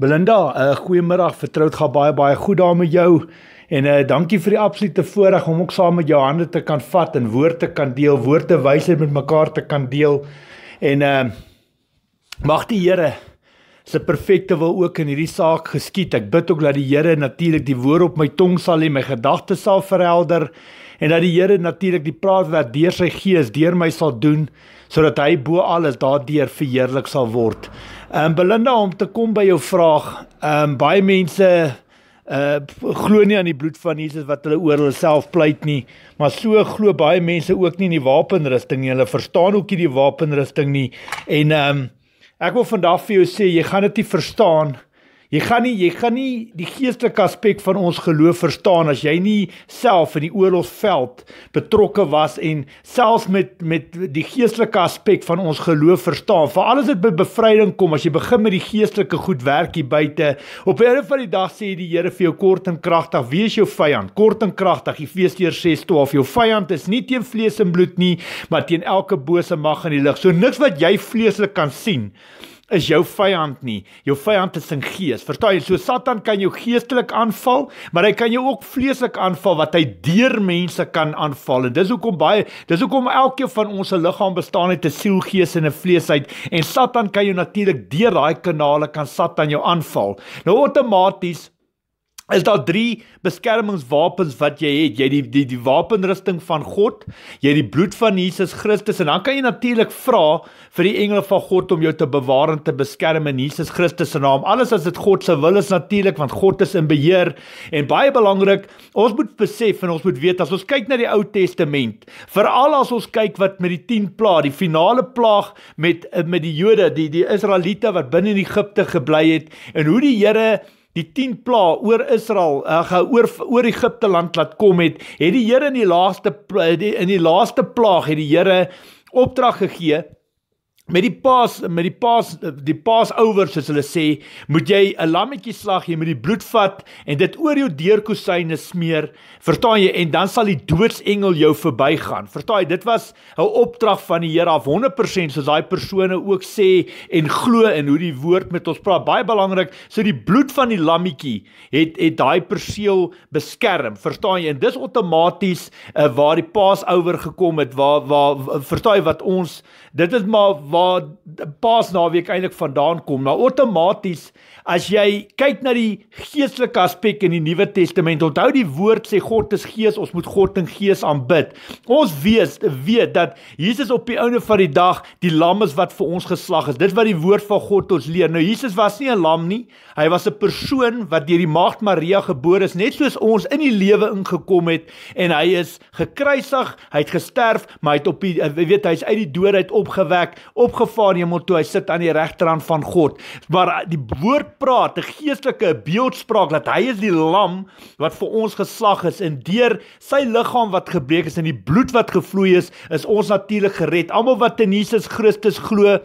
Belinda, uh, eh, goeiemôre. Vertroud gaan baie baie goed daarmee jou. En uh, dankie vir die absolute voorreg om ook saam met jou hande te kan vat en woorde te kan deel, woorde te wysheid met mekaar te kan deel. En uh mag die Here se perfekte wil ook in hierdie saak geskied. Ek bid ook dat die Here natuurlik die woord op my tong sal lê, my gedagtes sal verhelder en dat die Here natuurlik die praat wat deur sy gees deur my sal doen sodat hy bo alles daardeur verheerlik sal word. Ehm um, Belinda om te kom by jou vraag. Ehm um, baie mense uh glo nie aan die bloed van Jesus wat hulle oor hulself pleit nie, maar so glo baie mense ook nie in die wapenrusting nie. Hulle verstaan ook nie die wapenrusting nie. En ehm um, ek wil vandag vir jou sê jy gaan dit nie verstaan nie Jy gaan nie jy gaan nie die geestelike aspek van ons geloof verstaan as jy nie self in die oorlogsveld betrokke was en selfs met met die geestelike aspek van ons geloof verstaan. Vir alles wat by bevryding kom as jy begin met die geestelike goed werkie buite. Op enige van die dag sê die Here vir jou kort en kragtig, wees jou vyand kort en kragtig. Efesiërs 6:12 jou vyand is nie teen vlees en bloed nie, maar teen elke bose mag in die lig. So niks wat jy vleeslik kan sien is jou vyand nie. Jou vyand is 'n gees. Verstaan jy? So Satan kan jou geestelik aanval, maar hy kan jou ook vleeslik aanval wat hy deur mense kan aanval. En dis hoekom baie dis hoekom elkeen van ons se liggaam bestaan uit 'n siel, gees en 'n vleesheid en Satan kan jou natuurlik deur daai kanale kan Satan jou aanval. Nou outomaties is daar drie beskermingswapens wat jy het. Jy die die die wapenrusting van God, jy het die bloed van Jesus Christus en dan kan jy natuurlik vra vir die engele van God om jou te bewaar en te beskerm in Jesus Christus se naam. Alles as dit God se wil is natuurlik want God is in beheer en baie belangrik, ons moet besef en ons moet weet as ons kyk na die Ou Testament, veral as ons kyk wat met die 10 plaag, die finale plaag met met die Jode, die die Israeliete wat binne in Egipte gebly het en hoe die Here die 10 pla oor Israel uh, oor oor Egipte land laat kom het, het die Here in die laaste eh, in die laaste plaag het die Here opdrag gegee met die pas met die pas die pas ouers soos hulle sê, moet jy 'n lammetjie slag, jy moet die bloed vat en dit oor jou deurkusyne smeer, vertaan jy en dan sal die doodsengel jou verbygaan. Vertaan jy, dit was 'n opdrag van die Here af 100% soos daai persone ook sê en glo in hoe die woord met ons praat. Baie belangrik, so die bloed van die lammetjie het het daai perseel beskerm, vertaan jy? En dis outomaties uh, eh, waar die pas ouer gekom het, waar waar vertaan jy wat ons dit is maar waar paasnaweek eintlik vandaan kom. Nou outomaties as jy kyk na die geestelike aspek in die Nuwe Testament, onthou die woord sê God is gees, ons moet God in gees aanbid. Ons weet weet dat Jesus op die ouene van die dag die lam is wat vir ons geslag is. Dit wat die woord van God ons leer. Nou Jesus was nie 'n lam nie. Hy was 'n persoon wat deur die maagd Maria gebore is, net soos ons in die lewe ingekom het en hy is gekruisig, hy het gesterf, maar hy het op die eh, jy weet hy's uit die dood uit opgewek, opgevaar hemel toe. Hy sit aan die regterrand van God. Maar die woord praat, 'n geestelike beeldspraak dat hy is die lam wat vir ons geslag is en deur sy liggaam wat gebreek is en die bloed wat gevloei is, is ons natuurlik gered. Almal wat in Jesus Christus glo,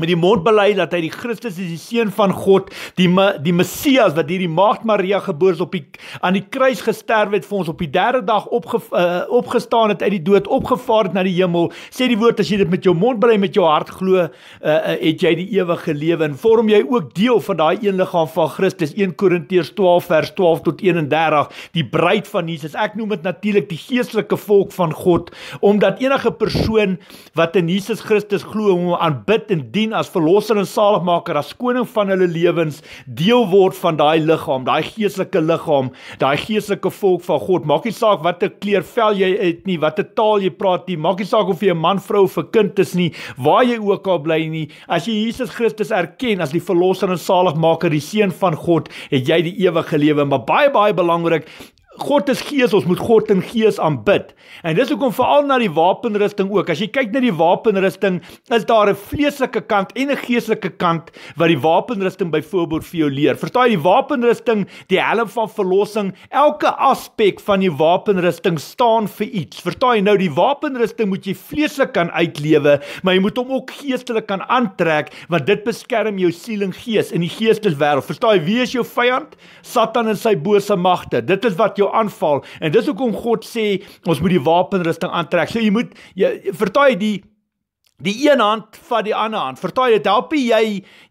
met die mond bely dat hy die Christus is die seun van God, die die Messias wat hierdie Maagd Maria geboors op die aan die kruis gesterf het vir ons op die derde dag opge, uh, opgestaan het uit die dood, opgevaar het na die hemel. Sê die woord as jy dit met jou mond bely en met jou hart glo, uh, uh, het jy die ewige lewe en vorm jy ook deel van daai een liggaam van Christus. 1 Korintiërs 12 vers 12 tot 31, die bruid van Jesus. Ek noem dit natuurlik die geestelike volk van God, omdat enige persoon wat in Jesus Christus glo, hom aanbid en dien, dien as verlosser en saligmaker, as koning van hulle lewens, deel word van daai liggaam, daai geestelike liggaam, daai geestelike volk van God. Maak nie saak watter kleur vel jy het nie, watter taal jy praat nie, maak nie saak of jy 'n man, vrou of 'n kind is nie, waar jy ook al bly nie. As jy Jesus Christus erken as die verlosser en saligmaker, die seun van God, het jy die ewige lewe. Maar baie baie belangrik God is gees, ons moet God in gees aanbid. En dis hoekom veral na die wapenrusting ook. As jy kyk na die wapenrusting, is daar 'n vleeslike kant en 'n geestelike kant wat die wapenrusting byvoorbeeld vir jou leer. Verstaan jy die wapenrusting, die helm van verlossing, elke aspek van die wapenrusting staan vir iets. Verstaan jy nou die wapenrusting moet jy vleeslik kan uitlewe, maar jy moet hom ook geestelik kan aantrek want dit beskerm jou siel en gees in die geesteswêreld. Verstaan jy wie is jou vyand? Satan en sy bose magte. Dit is wat jou aanval en dis hoekom God sê ons moet die wapenrusting aantrek. So jy moet jy vertaai die Die een hand vat die ander hand. Vertaal dit help jy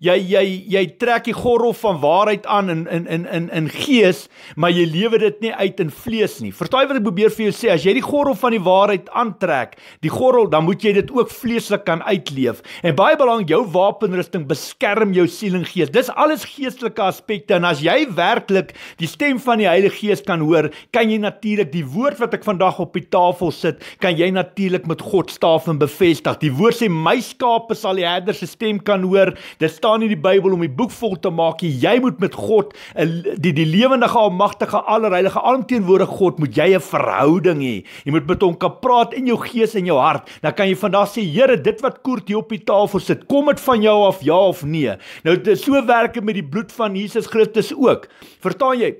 jy jy jy trek die gorrel van waarheid aan in in in in in gees, maar jy lewe dit nie uit in vlees nie. Vertaal wat ek probeer vir jou sê, as jy die gorrel van die waarheid aantrek, die gorrel, dan moet jy dit ook vleeslik kan uitleef. En baie belangrik, jou wapenrusting beskerm jou siel en gees. Dis alles geestelike aspekte en as jy werklik die stem van die Heilige Gees kan hoor, kan jy natuurlik die woord wat ek vandag op die tafel sit, kan jy natuurlik met God staaf en bevestig. Die woord sê my skape sal die herder se stem kan hoor. Dit staan in die Bybel om die boek vol te maak. Jy moet met God, eh, die die lewendige almagtige allerheilige alomteenwoordige God, moet jy 'n verhouding hê. Jy moet met hom kan praat in jou gees en jou hart. Dan kan jy vandag sê, Here, dit wat koort hier op die tafel sit, kom dit van jou af, ja of nee. Nou so werk dit met die bloed van Jesus Christus ook. Verstaan jy?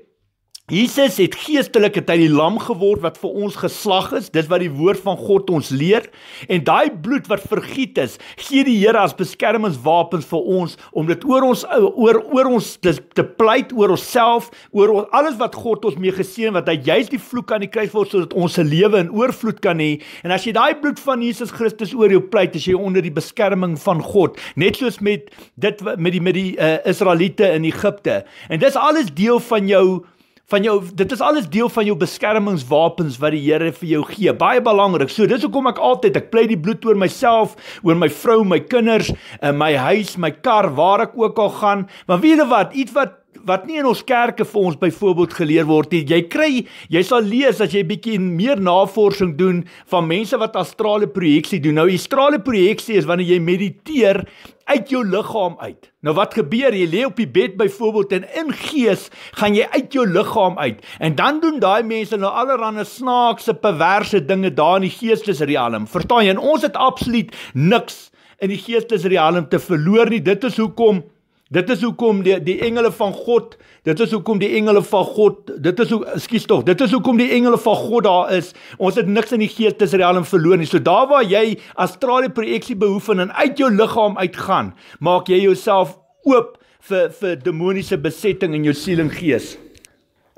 Jesus het geestelike tyd die lam geword wat vir ons geslag is. Dis wat die woord van God ons leer. En daai bloed wat vergiet is, gee die Here as beskermingswapens vir ons om dit oor ons oor oor ons te, te pleit oor onsself, oor ons, alles wat God ons mee geseën wat hy juist die vloek aan die kruis word sodat ons se lewe in oorvloed kan hê. En as jy daai bloed van Jesus Christus oor jou pleit, as jy onder die beskerming van God, net soos met dit met die met die uh, Israeliete in Egipte. En dis alles deel van jou van jou dit is alles deel van jou beskermingswapens wat die Here vir jou gee. Baie belangrik. So dis hoekom ek altyd ek pleit die bloed oor myself, oor my vrou, my kinders, en eh, my huis, my kar, waar ek ook al gaan. Maar weet jy wat? Iets wat wat nie in ons kerke vir ons byvoorbeeld geleer word nie. Jy kry, jy sal lees as jy bietjie meer navorsing doen van mense wat astrale projeksie doen. Nou astrale projeksie is wanneer jy mediteer uit jou liggaam uit. Nou wat gebeur? Jy lê op die bed byvoorbeeld en in gees gaan jy uit jou liggaam uit. En dan doen daai mense nou allerlei snaakse perverse dinge daar in die geestesriem. Verstaan jy? En ons het absoluut niks in die geestesriem te verloor nie. Dit is hoekom Dit is hoekom die die engele van God, dit is hoekom die engele van God, dit is hoekom skus tog, dit is hoekom die engele van God daar is. Ons het niks in die gees tussen die helm verloor nie. So daar waar jy astrale projeksie behoef en uit jou liggaam uitgaan, maak jy jouself oop vir vir demoniese besetting in jou siel en gees.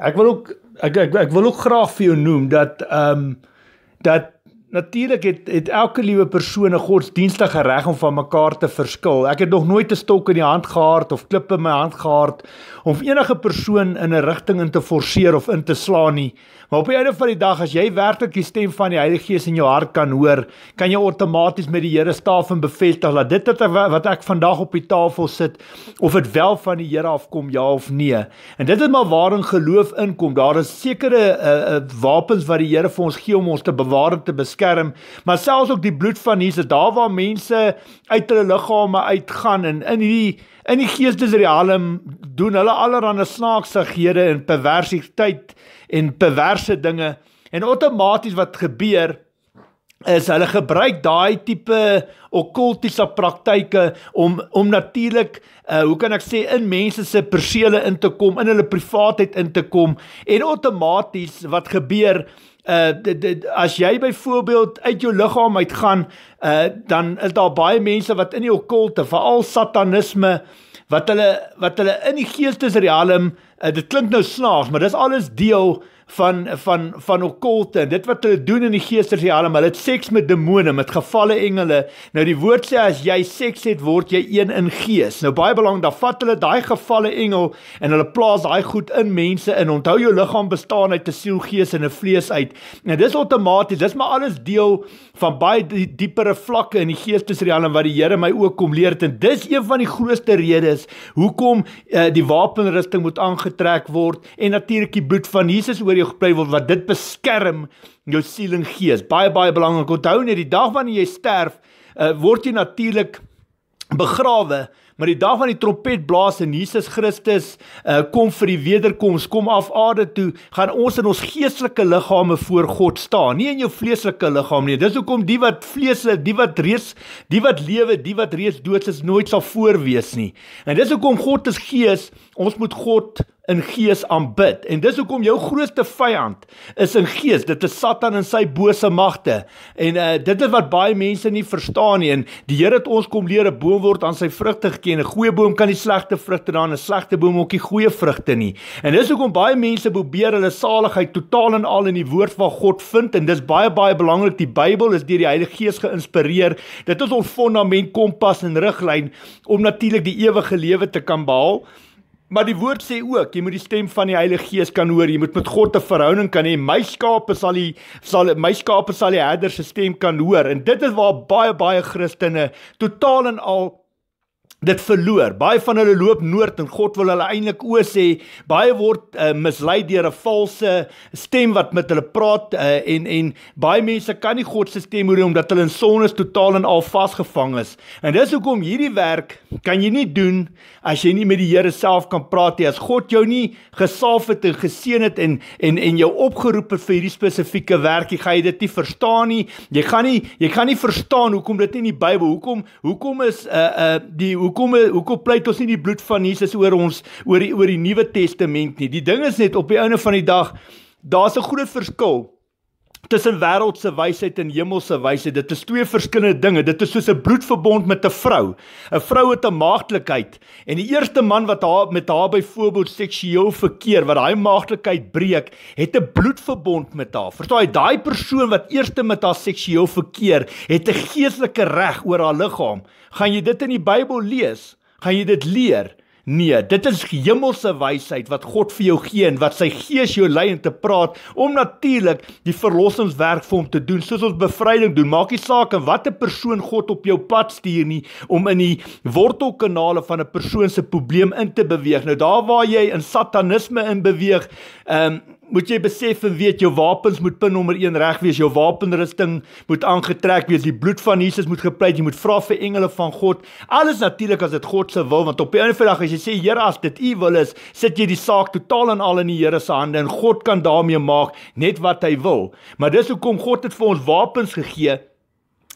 Ek wil ook ek ek ek wil ook graag vir jou noem dat ehm um, dat Natuurlik het het elke liewe persoon 'n godsdienstige reg om van mekaar te verskil. Ek het nog nooit 'n stok in die hand gehad of klippe in my hand gehad om enige persoon in 'n rigting in te forceer of in te slaan nie. Maar op die einde van die dag as jy werklik die stem van die Heilige Gees in jou hart kan hoor, kan jy outomaties met die Here staaf en bevestig dat dit wat ek vandag op die tafel sit of dit wel van die Here afkom ja of nee. En dit is maar waarin geloof inkom. Daar is sekere uh, uh, wapens wat die Here vir ons gee om ons te bewaar en te beskerm, maar selfs ook die bloed van Jesus daar waar mense uit hulle liggame uitgaan en in hierdie in die geestesriem doen hulle allerlei snaakse gehede en perversiteit en perverse dinge en outomaties wat gebeur is hulle gebruik daai tipe okkultiese praktyke om om natuurlik uh, hoe kan ek sê in mense se persele in te kom in hulle privaatheid in te kom en outomaties wat gebeur uh, as jy byvoorbeeld uit jou liggaam uitgaan uh, dan is daar baie mense wat in die okkulte veral satanisme wat hulle wat hulle in die geestesriem, uh, eh, dit klink nou snaaks, maar dis alles deel van van van okkulte en dit wat hulle doen in die geestesreale, hulle het seks met demone, met gefalle engele. Nou die woord sê as jy seks het, word jy een in gees. Nou baie belangrik, dan vat hulle daai gefalle engel en hulle plaas daai goed in mense in. Onthou jou liggaam bestaan uit 'n siel, gees en 'n vlees uit. Nou dis outomaties, dis maar alles deel van baie die, dieper vlakke in die geestesreale wat die Here my ook kom leer en dis een van die grootste redes hoekom uh, die wapenrusting moet aangetrek word en natuurlik die bloed van Jesus oor oor jou gepraat word wat dit beskerm jou siel en gees. Baie baie belangrik. Onthou net die dag wanneer jy sterf, uh, word jy natuurlik begrawe, maar die dag van die trompet blaas en Jesus Christus uh, kom vir die wederkoms, kom af aarde toe, gaan ons in ons geestelike liggame voor God staan, nie in jou vleeslike liggaam nie. Dis hoekom die wat vleeslik, die wat reeds, die wat lewe, die wat reeds dood is, nooit sal voorwees nie. En dis hoekom God se gees ons moet God in gees aanbid en dis hoekom jou grootste vyand is in gees dit is Satan en sy bose magte en uh, dit is wat baie mense nie verstaan nie en die Here het ons kom leer 'n boom word aan sy vrugte geken 'n goeie boom kan nie slegte vrugte dra nie 'n slegte boom ook nie goeie vrugte nie en dis hoekom baie mense probeer hulle saligheid totaal en al in die woord van God vind en dis baie baie belangrik die Bybel is deur die Heilige Gees geïnspireer dit is ons fondament kompas en riglyn om natuurlik die ewige lewe te kan behaal Maar die woord sê ook, jy moet die stem van die Heilige Gees kan hoor. Jy moet met God 'n verhouding kan hê. My skape sal die sal my skape sal die herder se stem kan hoor. En dit is waar baie baie Christene totaal en al dit verloor. Baie van hulle loop noord en God wil hulle eintlik oos sê. Baie word uh, eh, mislei deur 'n valse stem wat met hulle praat uh, en en baie mense kan nie God se stem hoor omdat hulle in sonde totaal en al vasgevang is. En dis hoekom hierdie werk kan jy nie doen as jy nie met die Here self kan praat nie. As God jou nie gesalf het en geseën het en en en jou opgeroep het vir hierdie spesifieke werk, jy gaan jy dit nie verstaan nie. Jy gaan nie jy gaan nie verstaan hoekom dit nie in die Bybel hoekom hoekom is 'n uh, eh, 'n uh, die hoekom eh, hoekom pleit ons nie die bloed van Jesus oor ons oor die oor die Nuwe Testament nie? Die ding is net op die einde van die dag, daar's 'n groot verskil tussen wêreldse wysheid en hemelse wysheid. Dit is twee verskillende dinge. Dit is soos 'n bloedverbond met 'n vrou. 'n Vrou het 'n maagdelikheid en die eerste man wat haar met haar byvoorbeeld seksueel verkeer, wat daai maagdelikheid breek, het 'n bloedverbond met haar. Verstaan jy? Daai persoon wat eerste met haar seksueel verkeer, het 'n geestelike reg oor haar liggaam. Gaan jy dit in die Bybel lees? Gaan jy dit leer? Nee, dit is hemelse wysheid wat God vir jou gee en wat sy gees jou lei om te praat om natuurlik die verlossingswerk vir hom te doen, soos ons bevryding doen. Maak nie saak en watter persoon God op jou pad stuur nie om in die wortelkanale van 'n persoon se probleem in te beweeg. Nou daar waar jy in satanisme in beweeg, ehm um, moet jy besef en weet jou wapens moet pin nommer 1 reg wees. Jou wapenrusting moet aangetrek wees. Die bloed van Jesus moet gepleit. Jy moet vra vir engele van God. Alles natuurlik as dit God se wil, want op 'n of ander dag as jy sê Here, as dit U wil is, sit jy die saak totaal en al in die Here se hande en God kan daarmee maak net wat hy wil. Maar dis hoekom God het vir ons wapens gegee.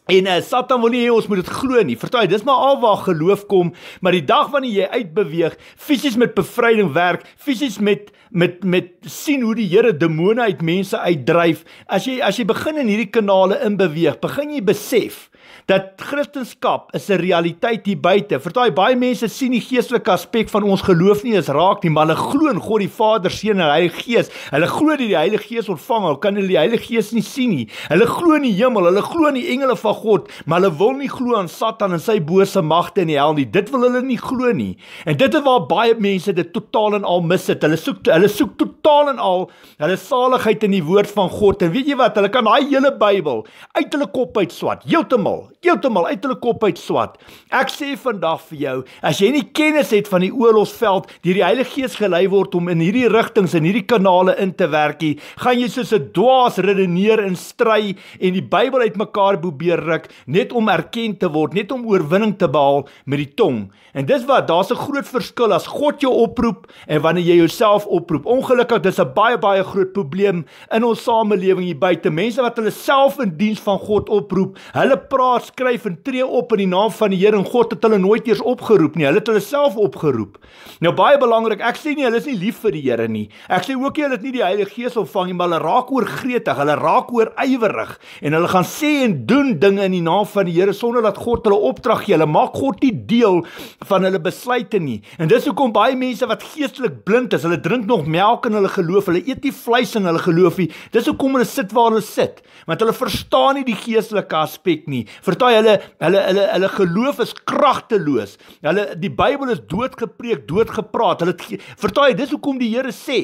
En uh, Satan wil nie hê ons moet dit glo nie. Vertel, dis maar al waar geloof kom, maar die dag wanneer jy uitbeweeg, fisies met bevryding werk, fisies met met met sien hoe die Here demone uit mense uitdryf, as jy as jy begin in hierdie kanale inbeweeg, begin jy besef dat Christendom 'n realiteit hier buite. Vir daai baie mense sien die geestelike aspek van ons geloof nie is raak nie, maar hulle glo in God die Vader, Seun en Heilige Gees. Hulle glo dat die Heilige Gees ontvang, hulle kan hulle die Heilige Gees nie sien nie. Hulle glo in die hemel, hulle glo in die engele van God, maar hulle wil nie glo aan Satan en sy bose magte in die hel nie. Dit wil hulle nie glo nie. En dit is waar baie mense dit totaal en al mis het. Hulle soek hulle soek totaal en al hulle saligheid in die woord van God. En weet jy wat? Hulle kan daai hele Bybel uit hulle kop uit swat, heeltemal heeltemal uit hulle kop uit swat. Ek sê vandag vir jou, as jy nie kennis het van die oorlogsveld deur die Heilige Gees gelei word om in hierdie rigtings en hierdie kanale in te werk nie, gaan jy soos 'n dwaas redeneer en stry en die Bybel uitmekaar probeer ruk net om erken te word, net om oorwinning te behaal met die tong. En dis wat daar's 'n groot verskil as God jou oproep en wanneer jy jouself oproep. Ongelukkig dis 'n baie baie groot probleem in ons samelewing hier buite. Mense wat hulle self in diens van God oproep, hulle praat afskryf en tree op in die naam van die Here en God het hulle nooit eers opgeroep nie. Hulle het hulle self opgeroep. Nou baie belangrik, ek sê nie hulle is nie lief vir die Here nie. Ek sê ook nie hulle het nie die Heilige Gees ontvang nie, maar hulle raak oor gretig, hulle raak oor ywerig en hulle gaan sê en doen dinge in die naam van die Here sonder dat God hulle opdrag gee. Hulle maak God nie deel van hulle besluite nie. En dis hoekom baie mense wat geestelik blind is, hulle drink nog melk in hulle geloof, hulle eet nie vleis in hulle geloof nie. Dis hoekom hulle sit waar hulle sit, want hulle verstaan nie die geestelike aspek nie. Vir Verstaan jy hulle hulle hulle hulle geloof is kragteloos. Hulle die Bybel is doodgepreek, doodgepraat. Hulle Verstaan jy dis hoekom die Here sê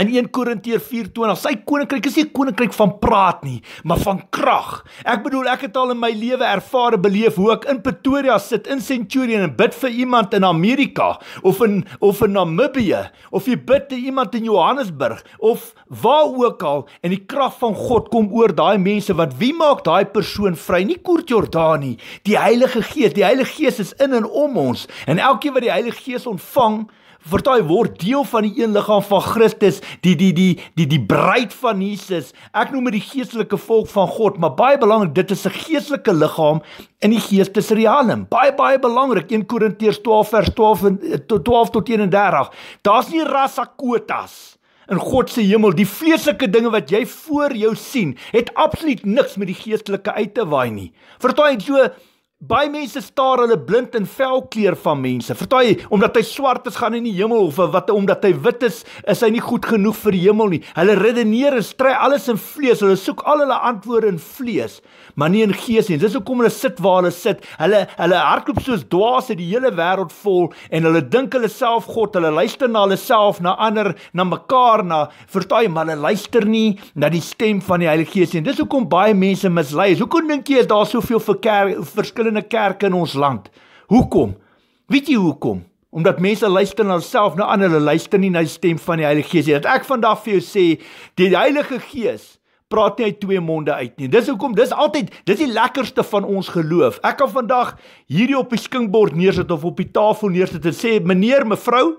In 1 Korintiërs 4:20, sy koninkryk is nie 'n koninkryk van praat nie, maar van krag. Ek bedoel, ek het al in my lewe ervare beleef hoe ek in Pretoria sit in Centurion en bid vir iemand in Amerika of in of in Namibië of jy bid vir iemand in Johannesburg of waar ook al en die krag van God kom oor daai mense wat wie maak daai persoon vry? Nie kort Jordaan nie. Die Heilige Gees, die Heilige Gees is in en om ons en elkeen wat die Heilige Gees ontvang, word hy word deel van die een liggaam van Christus, die die die die die bruid van Jesus. Ek noem dit die geestelike volk van God, maar baie belangrik, dit is 'n geestelike liggaam in die geestesriem. Baie baie belangrik, 1 Korintiërs 12 vers 12 12 eh, tot 31. Daar's nie rassakotas in God se hemel. Die vleeslike dinge wat jy voor jou sien, het absoluut niks met die geestelike uit te waai nie. Vertoon dit so Baie mense staar hulle blind in velkleur van mense. Vertel jy omdat hy swart is gaan hy nie hemel of wat omdat hy wit is is hy nie goed genoeg vir die hemel nie. Hulle redeneer en strei alles in vlees. Hulle soek al hulle antwoorde in vlees, maar nie in gees nie. Dis hoekom hulle sit waar hulle sit. Hulle hulle hardloop soos dwaas uit die hele wêreld vol en hulle dink hulle self God. Hulle luister na hulle self, na ander, na mekaar, na vertel jy maar hulle luister nie na die stem van die Heilige Gees nie. Dis hoekom baie mense mislei is. Hoekom dink jy is daar soveel verkeer verskillende verskillende kerke in ons land. Hoekom? Weet jy hoekom? Omdat mense luister na hulself, nou aan hulle luister nie na die stem van die Heilige Gees nie. Dat ek vandag vir jou sê, die Heilige Gees praat nie uit twee monde uit nie. Dis hoekom dis altyd dis die lekkerste van ons geloof. Ek kan vandag hierdie op die skinkbord neersit of op die tafel neersit en sê, "Meneer, mevrou,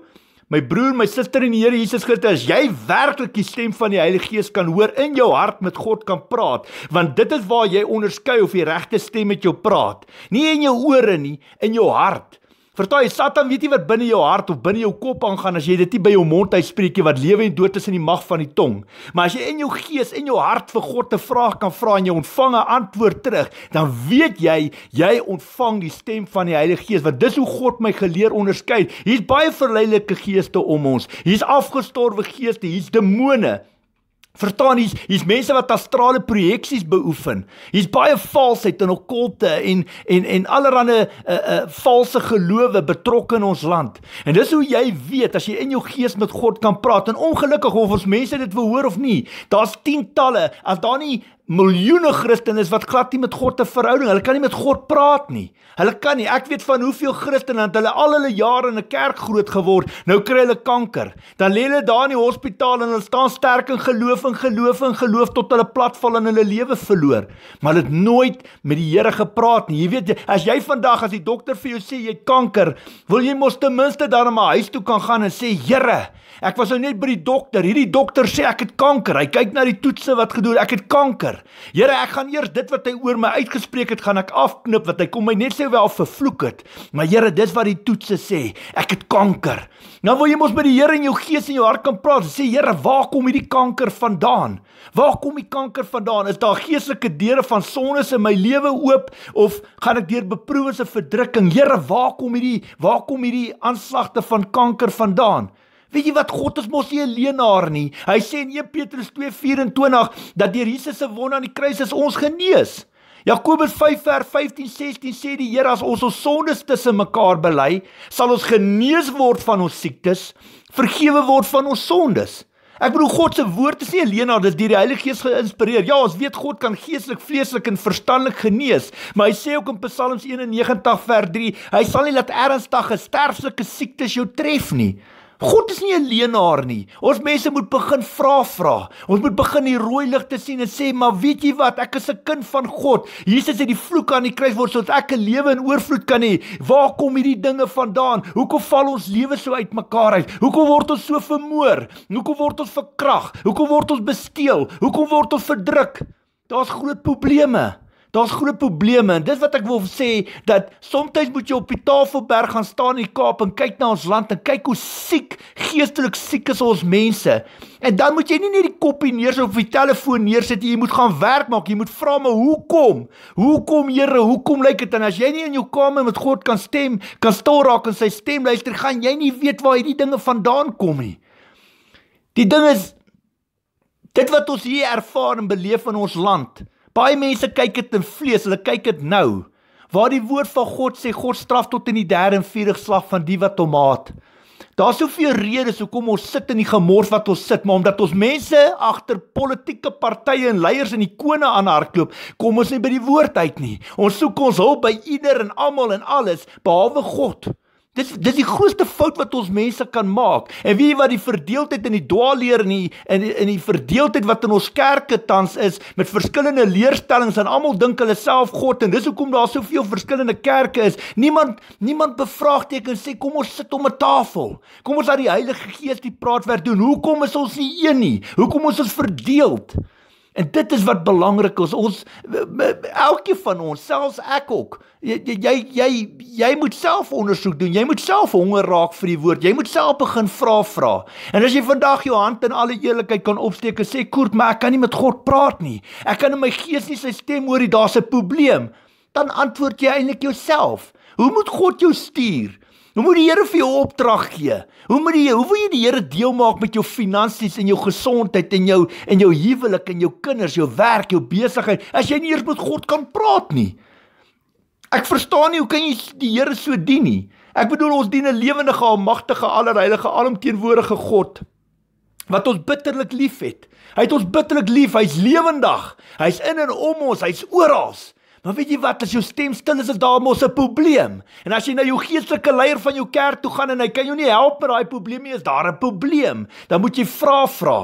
My broer, my suster in die Here Jesus Christus, as jy werklik die stem van die Heilige Gees kan hoor in jou hart met God kan praat, want dit is waar jy onderskei of die regte stem met jou praat. Nie in jou ore nie, in jou hart. Vertoe Satan weet nie wat binne jou hart of binne jou kop aangaan as jy dit nie by jou mond uitspreek nie wat lewe en dood is in die mag van die tong. Maar as jy in jou gees en jou hart vir God 'n vraag kan vra en jy ontvang 'n antwoord terug, dan weet jy jy ontvang die stem van die Heilige Gees want dis hoe God my geleer onderskei. Hier's baie verleidelike geeste om ons. Hier's afgestorwe geeste, hier's demone. Verstaan jy, hier's mense wat astrale projeksies beoefen. Hier's baie valsheid en okkulte en en en allerlei 'n uh, eh, 'n uh, eh, valse gelowe betrokke in ons land. En dis hoe jy weet as jy in jou gees met God kan praat en ongelukkig of ons mense dit wil hoor of nie. Daar's tientalle, as daar nie miljoene Christene is wat glad nie met God 'n verhouding, hulle kan nie met God praat nie. Hulle kan nie. Ek weet van hoeveel Christene het hulle al hulle jare in 'n kerk groot geword, nou kry hulle kanker. Dan lê hulle daar in die hospitaal en hulle staan sterk in geloof en geloof en geloof tot hulle platval en hulle lewe verloor. Maar hulle het nooit met die Here gepraat nie. Jy weet, as jy vandag as die dokter vir jou sê jy het kanker, wil jy mos ten minste daarna my huis toe kan gaan en sê, "Here, Ek was nou net by die dokter. Hierdie dokter sê ek het kanker. Hy kyk na die toetse wat gedoen. Ek het kanker. Here, ek gaan eers dit wat hy oor my uitgespreek het, gaan ek afknip wat hy kom my net sê wel vervloek het. Maar Here, dis wat die toetse sê. Ek het kanker. Nou wil jy mos met die Here in jou gees en jou hart kan praat. Sê Here, waar kom hierdie kanker vandaan? Waar kom die kanker vandaan? Is daar geestelike deure van sones in my lewe oop of gaan ek deur beproewings en verdrukking? Here, waar kom hierdie waar kom hierdie aanslagte van kanker vandaan? Weet jy wat God is mos nie 'n leienaar nie. Hy sê in 1 Petrus 2:24 dat deur Jesus se wonde aan die kruis is ons genees. Jakobus 5:15-16 sê die Here as ons ons sondes tussen mekaar bely, sal ons genees word van ons siektes, vergewe word van ons sondes. Ek bedoel God se woord is nie alleen maar dis deur die Heilige Gees geïnspireer. Ja, ons weet God kan geestelik, vleeslik en verstandelik genees, maar hy sê ook in Psalms 91:3, hy sal nie laat ernstige sterflike siektes jou tref nie. God is nie 'n leenaar nie. Ons mense moet begin vra vra. Ons moet begin die rooi ligte sien en sê, "Maar weet jy wat? Ek is 'n kind van God. Jesus het die vloek aan die kruis word sodat ek 'n lewe in oorvloed kan hê. Waar kom hierdie dinge vandaan? Hoekom val ons lewe so uitmekaar uit? Hoekom word ons so vermoor? Hoekom word ons verkrag? Hoekom word ons besteel? Hoekom word ons verdruk? Daar's groot probleme." Daar's groot probleme en dit wat ek wil sê dat soms moet jy op die Tafelberg gaan staan in die Kaap en kyk na ons land en kyk hoe siek geestelik siek is ons mense. En dan moet jy nie net die koppie neersit of die telefoon neersit nie, jy moet gaan werk maak. Jy moet vra maar hoekom? Hoekom Here, hoekom lyk dit dan as jy nie in jou kamer met God kan stem, kan stil raak en sy stem luister, gaan jy nie weet waar hierdie dinge vandaan kom nie. Die ding is dit wat ons hier ervaar en beleef in ons land. Baie mense kyk dit in vlees, hulle kyk dit nou. Waar die woord van God sê God straf tot in die derde en vierde slag van die wat hom haat. Daar's soveel redes hoekom ons sit in die gemors wat ons sit, maar omdat ons mense agter politieke partye en leiers en ikone aan hardloop, kom ons nie by die woord uit nie. Ons soek ons hulp by ieder en almal en alles behalwe God. Dis dis die grootste fout wat ons mense kan maak. En weet jy wat die verdeeldheid in die dwaalleer in die, in die, in die verdeeldheid wat in ons kerke tans is met verskillende leerstellings en almal dink hulle self God en dis hoekom daar soveel verskillende kerke is. Niemand niemand bevraagteken sê kom ons sit om 'n tafel. Kom ons laat die Heilige Gees die praat werk doen. Hoekom is ons nie een nie? Hoekom is ons verdeeld? En dit is wat belangrik is. Ons elkeen van ons, selfs ek ook. Jy jy jy jy moet self ondersoek doen. Jy moet self honger raak vir die woord. Jy moet self begin vra vra. En as jy vandag jou hand in alle eerlikheid kan opsteek en sê, "Koert, maar ek kan nie met God praat nie. Ek kan in my gees nie sy stem hoor nie. Daar's 'n probleem." Dan antwoord jy eintlik jouself. Hoe moet God jou stuur? Hoe moet die Here vir jou opdrag gee? Hoe moet jy hoe wil jy die Here deel maak met jou finansies en jou gesondheid en jou en jou huwelik en jou kinders, jou werk, jou besigheid as jy nie eers met God kan praat nie? Ek verstaan nie hoe kan jy die Here so dien nie? Ek bedoel ons dien 'n lewendige, almagtige, allerheilige, alomteenwoordige God wat ons bitterlik liefhet. Hy het ons bitterlik lief, hy's lewendig. Hy's in en om ons, hy's oral. Maar weet jy wat, as jou stem stil is, is daar mos 'n probleem. En as jy na jou geestelike leier van jou kerk toe gaan en hy kan jou nie help met daai probleem nie, is daar 'n probleem. Dan moet jy vra vra.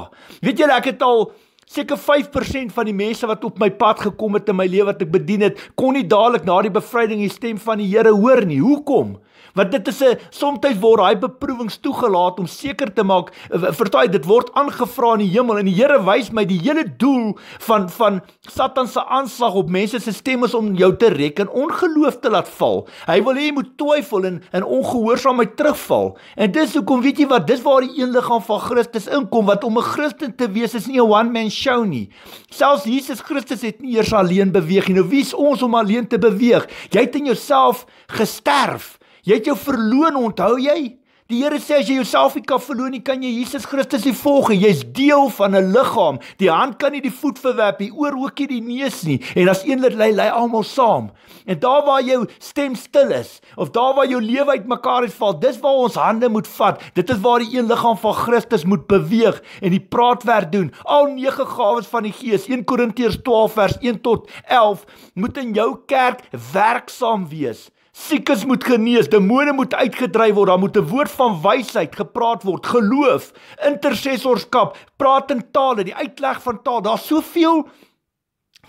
Weet jy, ek het al seker 5% van die mense wat op my pad gekom het in my lewe wat ek bedien het, kon nie dadelik na die bevryding die stem van die Here hoor nie. Hoekom? Want dit is 'n soms word daai beproewings toegelaat om seker te maak vertaai dit word aangevra in die hemel en die Here wys my die hele doel van van Satan se aanslag op mense se stem is om jou te rek en ongeloof te laat val. Hy wil hê jy moet twyfel en in ongehoorsaamheid terugval. En dis hoekom weet jy wat dis waar die een liggaam van Christus inkom wat om 'n Christen te wees is nie 'n one man show nie. Selfs Jesus Christus het nie eers alleen beweeg nie. Nou wie's ons om alleen te beweeg? Jy het in jouself gesterf. Jy het jou verloon, onthou jy? Die Here sê as jy jouself nie kan verloon nie, kan jy Jesus Christus nie volg nie. Jy's deel van 'n liggaam. Die hand kan nie die voet verwerp nie, oor ook nie die neus nie. En as een lid ly, ly almal saam. En daar waar jou stem stil is of daar waar jou lewe uitmekaar val, dis waar ons hande moet vat. Dit is waar die een liggaam van Christus moet beweeg en die praatwerk doen. Al nege gawes van die Gees, 1 Korintiërs 12 vers 1 tot 11, moet in jou kerk werksaam wees. Siekes moet genees, demone moet uitgedryf word, daar moet 'n woord van wysheid gepraat word, geloof, intercessorskap, praat in tale, die uitleg van taal. Daar's soveel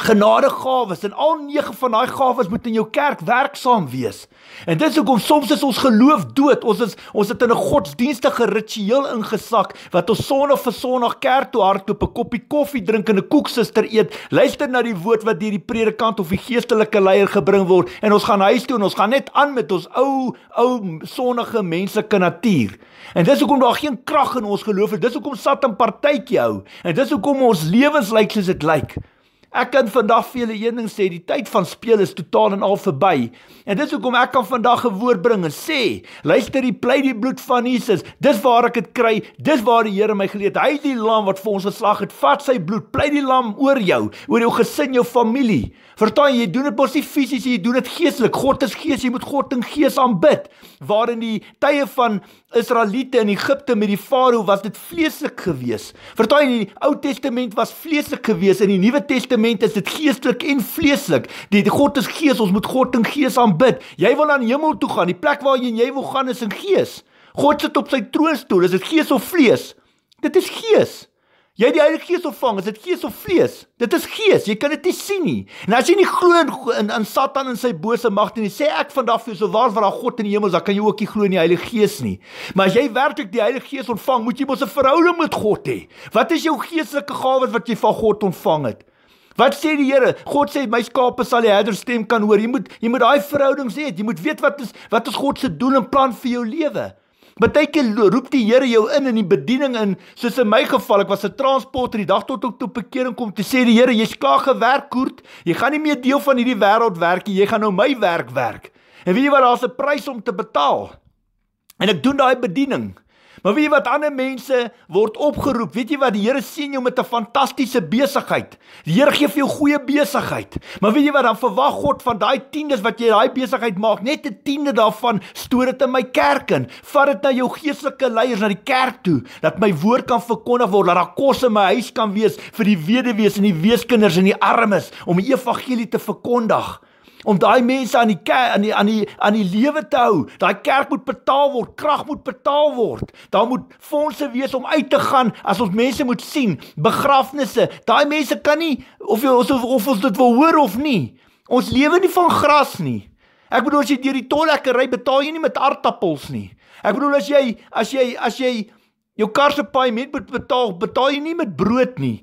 genadegawes en al nege van daai gawes moet in jou kerk werksaam wees. En dit is hoekom soms is ons geloof dood. Ons is ons het in 'n godsdienstige ritueel ingesak wat ons sonder vir Sondag kerk toe hardloop, 'n koppie koffie drink en 'n koek suster eet, luister na die woord wat deur die predikant of die geestelike leier gebring word en ons gaan huis toe en ons gaan net aan met ons ou ou sondige menslike natuur. En dis hoekom daar geen krag in ons geloof is. Dis hoekom Satan partytjie hou. En dis hoekom ons lewens lyk soos dit lyk. Like. Ek kan vandag vir julle een ding sê, die tyd van speel is totaal en al verby. En dis hoekom ek kan vandag 'n woord bring en sê, luister, die pleit die bloed van Jesus. Dis waar ek dit kry. Dis waar die Here my geleer het. Hy is die lam wat vir ons geslag het. Vat sy bloed, pleit die lam oor jou, oor jou gesin, jou familie. Verstaan jy, jy doen dit mos nie fisies, jy doen dit geestelik. God is gees, jy moet God in gees aanbid. Waar in die tye van Israeliete in Egipte met die farao was dit vleeslik gewees. Vertel jy die Ou Testament was vleeslik gewees en in die Nuwe Testament is dit geestelik en vleeslik. Die, die God is gees, ons moet God in gees aanbid. Jy wil aan hemel toe gaan. Die plek waar jy en jy wil gaan is in gees. God sit op sy troonstoel. Is dit gees of vlees? Dit is gees. Jy het die Heilige Gees ontvang, is dit gees of vlees? Dit is gees, jy kan dit nie sien nie. En as jy nie glo in in aan Satan en sy bose magte nie, sê ek vandag vir jou, so waar waar daar God in die hemel is, dan kan jy ook nie glo in die Heilige Gees nie. Maar as jy werklik die Heilige Gees ontvang, moet jy mos 'n verhouding met God hê. Wat is jou geestelike gawes wat jy van God ontvang het? Wat sê die Here? God sê my skape sal die herder stem kan hoor. Jy moet jy moet daai verhoudings hê. Jy moet weet wat is wat is God se doel en plan vir jou lewe. Partykeer roep die Here jou in in die bediening in. Soos in my geval, ek was 'n transporter die dag tot ek tot bekering kom te sê die Here, jy's klaar gewerk koerd. Jy gaan nie meer deel van hierdie wêreld werk nie. Jy gaan nou my werk werk. En weet jy wat? Daar's 'n prys om te betaal. En ek doen daai bediening. Maar weet jy wat ander mense word opgeroep? Weet jy wat die Here sien jou met 'n fantastiese besigheid. Die Here gee vir jou goeie besigheid. Maar weet jy wat dan verwag God van daai tiendes wat jy daai besigheid maak? Net 'n tiende daarvan stoor dit in my kerk in. Vat dit na jou geestelike leiers na die kerk toe dat my woord kan verkondig word, dat daar kos in my huis kan wees vir die weduwees en die weeskinders en die armes om die evangelie te verkondig om daai mense aan die aan die aan die aan die lewe te hou. Daai kerk moet betaal word, krag moet betaal word. Daar moet fondse wees om uit te gaan as ons mense moet sien, begrafnisse. Daai mense kan nie of jy ons of, of ons dit wil hoor of nie. Ons lewe nie van gras nie. Ek bedoel as jy deur die tollekkery betaal jy nie met aardappels nie. Ek bedoel as jy as jy as jy jou kar se paaiement moet betaal, betaal jy nie met brood nie.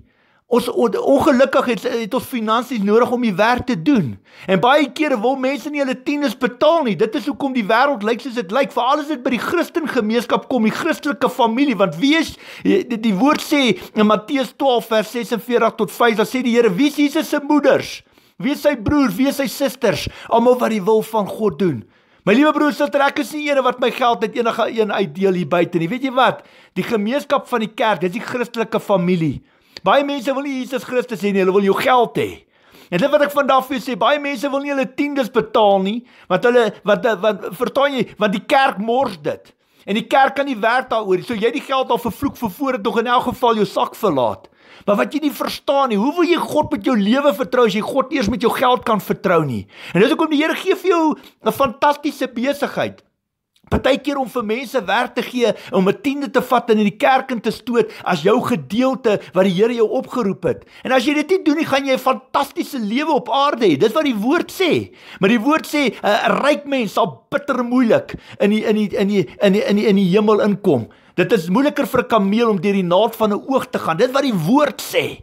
Ons ongelukkig het, het ons finansies nodig om die werk te doen. En baie kere wil mense nie hulle tieners betaal nie. Dit is hoekom die wêreld lyk soos dit lyk. Veral as dit by die Christen gemeenskap kom, die Christelike familie, want wees die, die woord sê in Matteus 12 vers 46 tot 5, dan sê die Here, wie is Jesus se moeders? Wie is sy broers? Wie is sy susters? Almal wat die wil van God doen. My liewe broer, sal trek is nie eene wat my geld net enige een uitdeel hier buite nie. Weet jy wat? Die gemeenskap van die kerk, dis die Christelike familie. Baie mense wil nie Jesus Christus sien nie, hulle wil jou geld hê. En dit wat ek vandag vir sê, baie mense wil nie hulle tiendes betaal nie, want hulle wat wat vertoon jy want die kerk mors dit. En die kerk kan nie werk daaroor nie. So jy die geld al vervloek vir voor dit nog in elk geval jou sak verlaat. Maar wat jy nie verstaan nie, hoe wil jy God met jou lewe vertrou as jy God eers met jou geld kan vertrou nie? En dis hoekom die Here gee vir jou 'n fantastiese besigheid. Partykeer om vir mense werk te gee, om 'n tiende te vat en in die kerk in te stoot as jou gedeelte wat die Here jou opgeroep het. En as jy dit nie doen nie, gaan jy 'n fantastiese lewe op aarde hê. Dis wat die woord sê. Maar die woord sê 'n ryk mens sal bitter moeilik in die in die in die in die in die, in die hemel inkom. Dit is moeiliker vir 'n kameel om deur die naald van 'n oog te gaan. Dit wat die woord sê.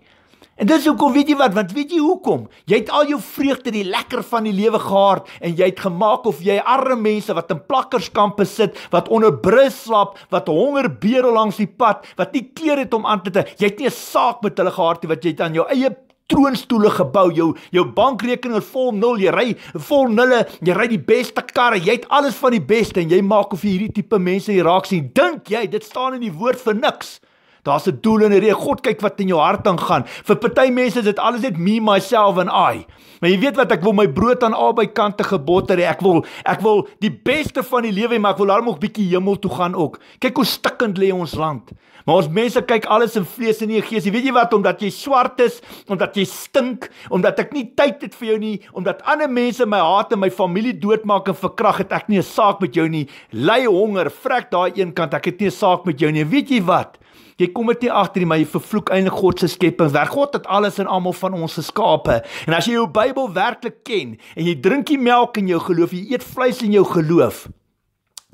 En dis hoekom weet jy wat, want weet jy hoekom? Jy het al jou vreugde, die lekker van die lewe gehad en jy het gemaak of jy arme mense wat in plakkerskampe sit, wat onder brûe slaap, wat honger beere langs die pad, wat nie klere het om aan te te. Jy het nie 'n saak met hulle gehad nie wat jy dan jou eie troonstoele gebou, jou jou bankrekening vol nul, jy ry vol nulle, jy ry die beste karre, jy het alles van die beste en jy maak of jy hierdie tipe mense hier raak sien. Dink jy dit staan in die woord vir niks? Daar's 'n doel in hierdie. God kyk wat in jou hart aangaan. Vir party mense is dit alles net me myself and I. Maar jy weet wat ek wil my brood aan albei kante geboter hê. Ek wil ek wil die beste van die lewe hê, maar ek wil daarom ook bietjie hemel toe gaan ook. Kyk hoe stikkend lê ons land. Maar ons mense kyk alles in vlees en nie in gees nie. Weet jy wat? Omdat jy swart is, omdat jy stink, omdat ek nie tyd het vir jou nie, omdat ander mense my haat en my familie doodmaak en verkrag het, ek nie 'n saak met jou nie. Ly honger, vrek daai een kant. Ek het nie 'n saak met jou nie. Weet jy wat? jy kom dit nie agter nie, maar jy vervloek eintlik God se skepping. Werk God het alles en almal van ons geskape. En as jy jou Bybel werklik ken en jy drink die melk in jou geloof, jy eet vleis in jou geloof.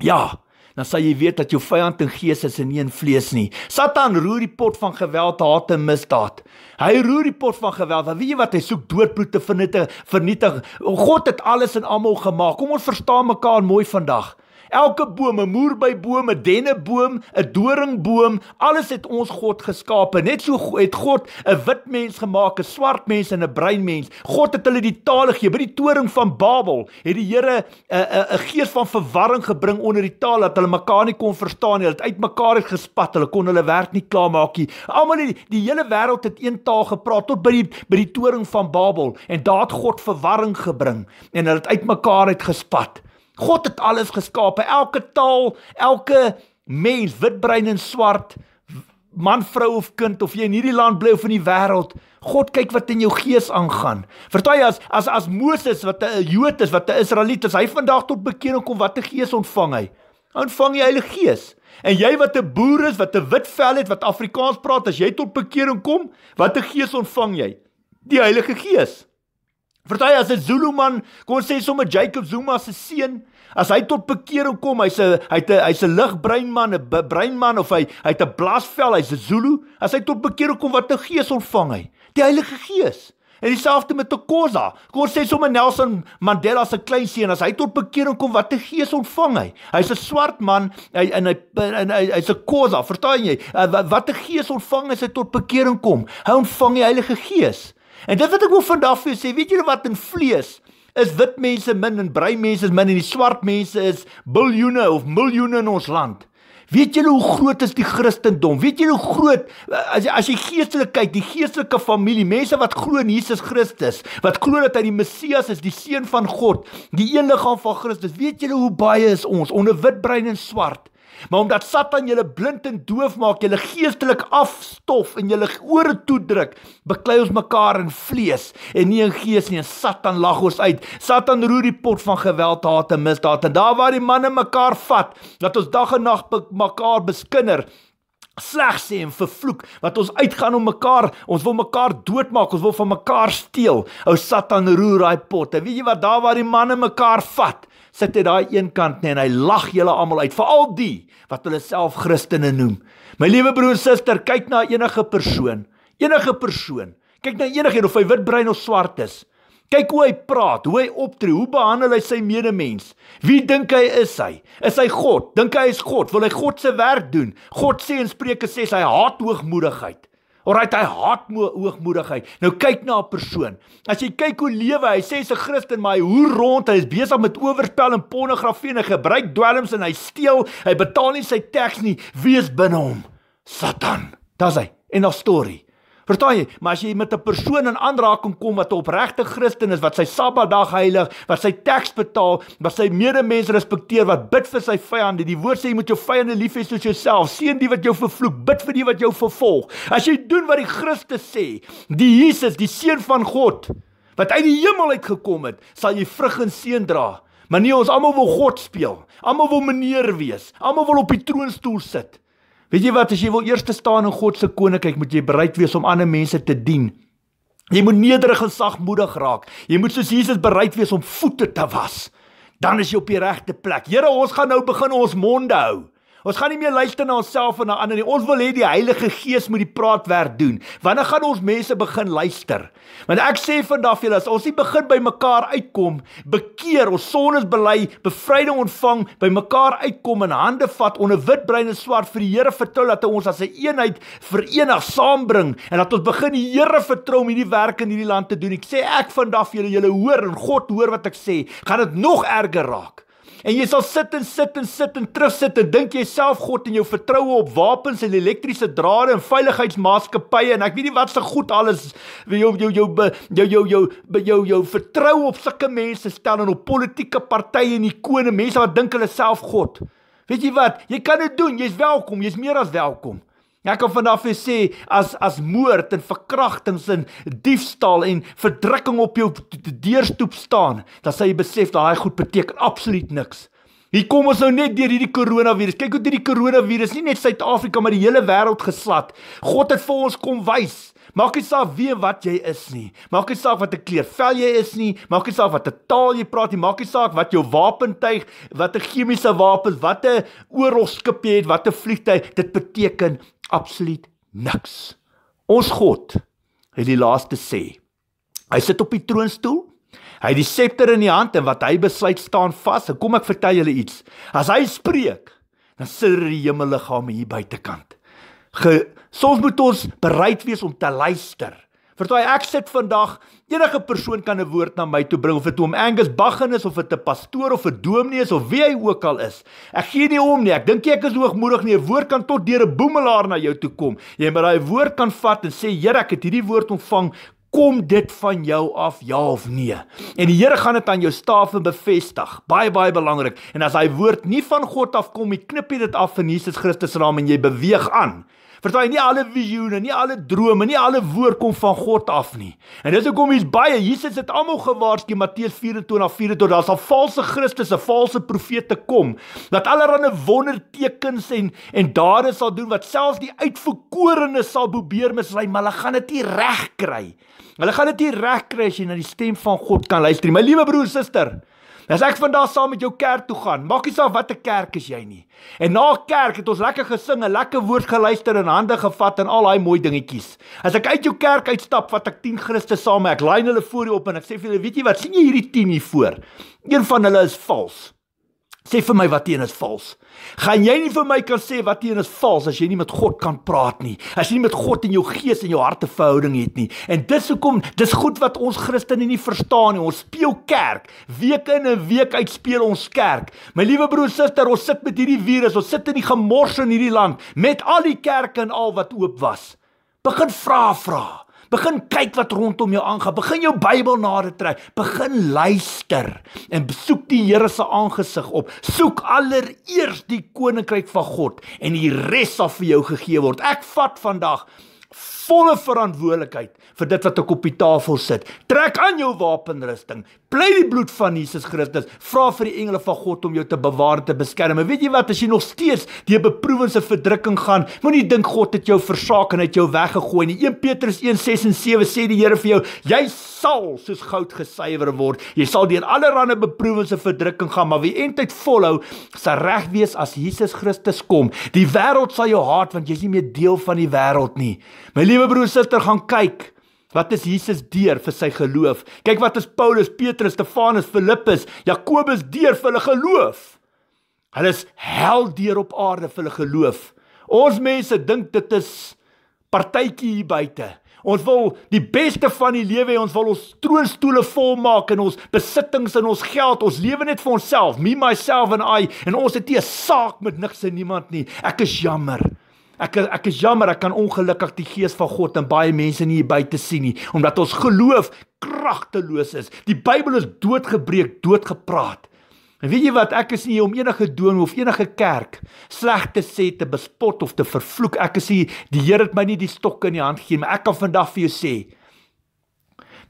Ja, dan sal jy weet dat jou vyand in gees is en nie in vlees nie. Satan roer die pot van geweld, haat en misdaad. Hy roer die pot van geweld. Weet jy wat hy soek? Doodbloed te vernietig. God het alles en almal gemaak. Kom ons verstaan mekaar mooi vandag. Elke boom, 'n moerby boom, 'n denneboom, 'n doringboom, alles het ons God geskape. Net so het God 'n wit mens gemaak, 'n swart mens en 'n bruin mens. God het hulle die tale gegee. By die toring van Babel het die Here 'n 'n 'n gees van verwarring gebring onder die taal dat hulle mekaar nie kon verstaan nie. Hulle het uitmekaar gespat. Hulle kon hulle werk nie klaar maak nie. Almal die, die hele wêreld het een taal gepraat tot by die by die toring van Babel en daar het God verwarring gebring en hulle het uitmekaar uit gespat. God het alles geskape, elke taal, elke mens, wit, bruin en swart, man, vrou of kind of jy in hierdie land bly of in die wêreld, God kyk wat in jou gees aangaan. Vertel jy as as as Moses wat 'n Jood is, wat 'n Israeliet is, hy vandag tot bekering kom, watter gees ontvang hy? Ontvang die Heilige Gees. En jy wat 'n boer is, wat 'n wit vel het, wat Afrikaans praat, as jy tot bekering kom, watter gees ontvang jy? Die Heilige Gees. Vertel as 'n Zulu man kon sê sommer Jacob Zuma se seun, as hy tot bekering kom, hy's 'n hy't 'n hy's 'n ligbrein man, 'n brein man of hy hy't 'n blaasvel, hy's 'n Zulu, as hy tot bekering kom wat 'n gees ontvang hy, die Heilige Gees. En dieselfde met Tokoza. Kon sê sommer Nelson Mandela se klein seun, as hy tot bekering kom wat 'n gees ontvang hy. Hy's 'n swart man, hy in hy in hy's 'n Khoza, vertel jy, uh, wat 'n gees ontvang as hy tot bekering kom. Hy ontvang die Heilige Gees. En dit wat ek wil vandag vir jou sê, weet julle wat in vlees is wit mense min en brei mense min en die swart mense is biljoene of miljoene in ons land. Weet julle hoe groot is die Christendom? Weet julle hoe groot eh, as jy as jy geestelik kyk, die geestelike familie, mense wat glo in Jesus Christus, wat glo dat hy die Messias is, die seun van God, die een liggaam van Christus. Weet julle hoe baie is ons onder wit brein en swart? Maar omdat Satan julle blind en doof maak, julle geestelik afstof en julle ore toedruk, beklei ons mekaar in vlees en nie in gees nie. En Satan lag ons uit. Satan roer die pot van geweld, haat en misdaad. En daar waar die manne mekaar vat, dat ons dag en nag mekaar beskinder sleg sê en vervloek wat ons uitgaan om mekaar ons wil mekaar doodmaak ons wil van mekaar steel ou satan roer daai pot en weet jy wat daar waar die manne mekaar vat sit hy daai een kant nie en hy lag julle almal uit, veral die wat hulle self Christene noem. My liewe broer en suster, kyk na enige persoon, enige persoon. Kyk na enigiets of hy wit brein of swart is. Kyk hoe hy praat, hoe hy optree, hoe behandel hy sy medemens. Wie dink hy is hy? Is hy God? Dink hy hy is God? Wil hy God se werk doen? God sê in Spreuke 6 hy haat hoogmoedigheid. Alraait, hy haat hoogmoedigheid. Nou kyk na 'n persoon. As jy kyk hoe lewe, hy sê hy's 'n Christen, maar hy hoer rond, hy is besig met oorspel en pornografie en hy gebruik dwelms en hy steel, hy betaal nie sy teks nie. Wie is binne hom? Satan. Daar's hy en 'n storie. Verstaan jy? Maar as jy met 'n persoon in aanraking kom wat 'n opregte Christen is, wat sy Sabbatdag heilig, wat sy teks betaal, wat sy medemens respekteer, wat bid vir sy vyande. Die Woord sê jy moet jou vyande lief hê soos jouself. Seën die wat jou vervloek, bid vir die wat jou vervolg. As jy doen wat die Christus sê, die Jesus, die seun van God wat uit die hemel uit gekom het, sal jy vrug en seën dra. Maar nie ons almal wil God speel. Almal wil meneer wees. Almal wil op die troonstoel sit. Weet jy wat as jy wil eers te staan in God se koninkryk, moet jy bereid wees om ander mense te dien. Jy moet nederig en sagmoedig raak. Jy moet soos Jesus bereid wees om voete te was. Dan is jy op die regte plek. Here, ons gaan nou begin ons monde hou. Ons gaan nie meer luister na onsself en na ander nie. Ons wil hê die Heilige Gees moet die praatwerk doen. Wanneer gaan ons mense begin luister? Want ek sê vandag vir julle as ons nie begin by mekaar uitkom, bekeer, ons sondes bely, bevryding ontvang, by mekaar uitkom en hande vat onder wit brein en swart vir die Here vertel dat hy ons as 'n een eenheid verenig saambring en dat ons begin die Here vertrou om hierdie werk in hierdie land te doen. Ek sê ek vandag vir julle, julle hoor en God hoor wat ek sê, gaan dit nog erger raak en jy sal sit en sit en sit en terugsit en dink jouself God en jou vertroue op wapens en elektriese drade en veiligheidsmaatskappye en ek weet nie wat se goed alles jou jou jou jou jou jou jou, jou, jou, jou vertroue op sulke mense stel en op politieke partye en ikone mense wat dink hulle self God. Weet jy wat? Jy kan dit doen. Jy's welkom. Jy's meer as welkom. Ek kan vandag vir sê as as moord en verkrachtings en diefstal en verdrukking op jou deurstoep staan, dan sal jy besef daai goed beteken absoluut niks. Hier kom ons nou net deur hierdie koronavirus. Kyk hoe hierdie koronavirus nie net Suid-Afrika maar die hele wêreld geslat. God het vir ons kom wys. Maak nie saak wie wat jy is nie. Maak nie saak wat 'n kleervel jy is nie. Maak nie saak wat 'n taal jy praat nie. Maak nie saak wat jou wapentuig, wat 'n chemiese wapen, wat 'n oorlogskip jy het, wat 'n vliegtyd, dit beteken absoluut niks. Ons God het die laaste sê. Hy sit op die troonstoel. Hy het die scepter in die hand en wat hy besluit staan vas. Ek kom ek vertel julle iets. As hy spreek, dan sirre die hemelliggame hier buitekant. Ge, soms moet ons bereid wees om te luister. Vertooi ek sit vandag enige persoon kan 'n woord na my toe bring of dit om Angus Baggin is of dit 'n pastoor of 'n dominee is of wie hy ook al is. Ek gee nie om nie. Ek dink ek is hoogmoedig nie. 'n Woord kan tot deur 'n boemelaar na jou toe kom. Jy moet daai woord kan vat en sê, "Here, ek het hierdie woord ontvang." Kom dit van jou af ja of nee. En die Here gaan dit aan jou staaf bevestig. Baie baie belangrik. En as hy woord nie van God af kom nie, knip jy dit af in Jesus Christus se naam en jy beweeg aan. Want hy nie alle visioene, nie alle drome, nie alle woord kom van God af nie. En dit is hoekom hier's baie Jesus het almal gewaarsku Mattheus 24:24 daar sal valse Christus en valse profete kom wat allerlei wondertekens en en dade sal doen wat selfs die uitverkorenes sal probeer mislei, maar hulle gaan dit nie reg kry. Hulle gaan dit nie reg kry as jy na die stem van God kan luister. My liewe broer en suster, As ek vandag saam met jou kerk toe gaan, maak nie saak watter kerk is jy nie. En na kerk het ons lekker gesing en lekker woord geluister en hande gevat en al daai mooi dingetjies. As ek uit jou kerk uitstap, vat ek 10 Christus saam. Ek laai hulle voor jou op en ek sê vir hulle, weet jy wat? sien jy hierdie 10 hier voor? Een van hulle is vals. Sê vir my wat teen is vals. Gaan jy nie vir my kan sê wat teen is vals as jy nie met God kan praat nie. As jy nie met God in jou gees en jou harte verhouding het nie. En dis hoekom dis goed wat ons Christene nie verstaan nie. Ons speel kerk. Week in 'n week uit speel ons kerk. My liewe broer en suster, ons sit met hierdie virus. Ons sit in die gemors in hierdie land met al die kerke en al wat oop was. Begin vra vrae. Begin kyk wat rondom jou aangaan. Begin jou Bybel nader trek. Begin luister en soek die Here se aangesig op. Soek allereers die koninkryk van God en die res sal vir jou gegee word. Ek vat vandag volle verantwoordelikheid vir dit wat ek op die tafel sit. Trek aan jou wapenrusting. Bly die bloed van Jesus Christus. Vra vir die engele van God om jou te bewaar en te beskerm. En weet jy wat, as jy nog steeds deur beproewings en verdrukking gaan, moenie dink God het jou versaak en het jou weggegooi nie. 1 Petrus 1:6 en 7 sê die Here vir jou, jy sal soos goud gesuiwer word. Jy sal deur allerlei beproewings en verdrukking gaan, maar wie eintlik volhou, sal reg wees as Jesus Christus kom. Die wêreld sal jou haat want jy's nie meer deel van die wêreld nie. My liewe Liewe broer suster, gaan kyk. Wat is Jesus deur vir sy geloof? Kyk wat is Paulus, Petrus, Stefanus, Filippus, Jakobus deur vir hulle geloof. Hulle is held deur op aarde vir hulle geloof. Ons mense dink dit is partytjie hier buite. Ons wil die beste van die lewe hê. Ons wil ons troonstoele vol maak en ons besittings en ons geld. Ons lewe net vir onsself, me myself and I en ons het nie 'n saak met niks en niemand nie. Ek is jammer. Ek ek is jammer, ek kan ongelukkig die gees van God in baie mense nie buite sien nie, omdat ons geloof kragteloos is. Die Bybel is doodgebreek, doodgepraat. En weet jy wat, ek is nie om enige doen of enige kerk sleg te sê te bespot of te vervloek. Ek is nie, die Here het my nie die stok in die hand gegee nie, maar ek kan vandag vir jou sê,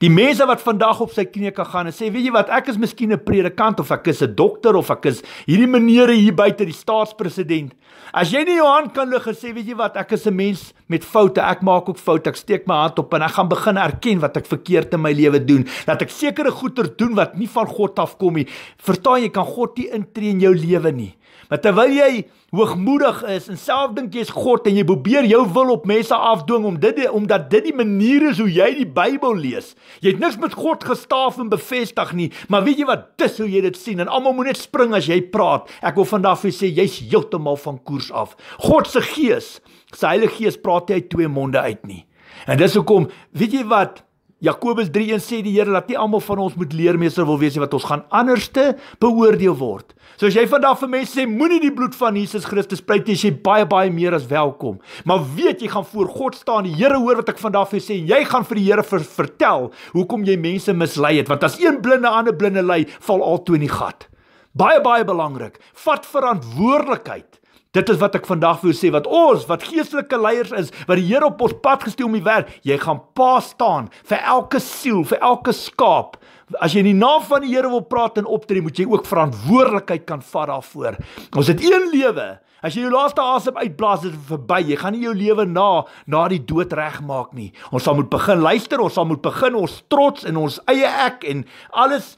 Die mense wat vandag op sy knieë kan gaan en sê, weet jy wat, ek is miskien 'n predikant of ek is 'n dokter of ek is hierdie meneere hier buite die staatspresident. As jy nie jou hand kan lig en sê, weet jy wat, ek is 'n mens met foute. Ek maak ook foute. Ek steek my hand op en ek gaan begin erken wat ek verkeerd in my lewe doen, dat ek sekere goeie doen wat nie van God afkom nie. Vertaan jy kan God nie intree in jou lewe nie. Maar terwyl jy hoogmoedig is en self dink jy's God en jy probeer jou wil op mense afdwing om dit omdat dit die manier is hoe jy die Bybel lees. Jy het niks met God gestaaf en bevestig nie, maar weet jy wat? Dis hoe jy dit sien en almal moet net spring as jy praat. Ek wil vandag vir sê jy's heeltemal van koers af. God se Gees, se Heilige Gees praat jy uit twee monde uit nie. En dis hoekom, weet jy wat? Jakobus 3:1 sê die Here laat nie almal van ons moet leermeester wil wees nie wat ons gaan anderste beoordeel word. So as jy vandag vir mense sê moenie die bloed van Jesus Christus spruit nie, sê baie baie meer as welkom. Maar weet jy gaan voor God staan, die Here hoor wat ek vandag vir sê, jy gaan vir die Here ver, vertel hoekom jy mense mislei het, want as een blinde aan 'n blinde lei, val al twee in die gat. Baie baie belangrik, vat verantwoordelikheid. Dit is wat ek vandag wil sê wat ons wat geestelike leiers is, wat die Here op ons pad gestuur om die werk, jy gaan pa staan vir elke siel, vir elke skaap. As jy in die naam van die Here wil praat en optree, moet jy ook verantwoordelikheid kan vat daarvoor. Ons het een lewe. As jy jou laaste asem uitblaas, is dit verby. Jy gaan nie jou lewe na na die dood regmaak nie. Ons sal moet begin luister, ons sal moet begin ons trots en ons eie ek en alles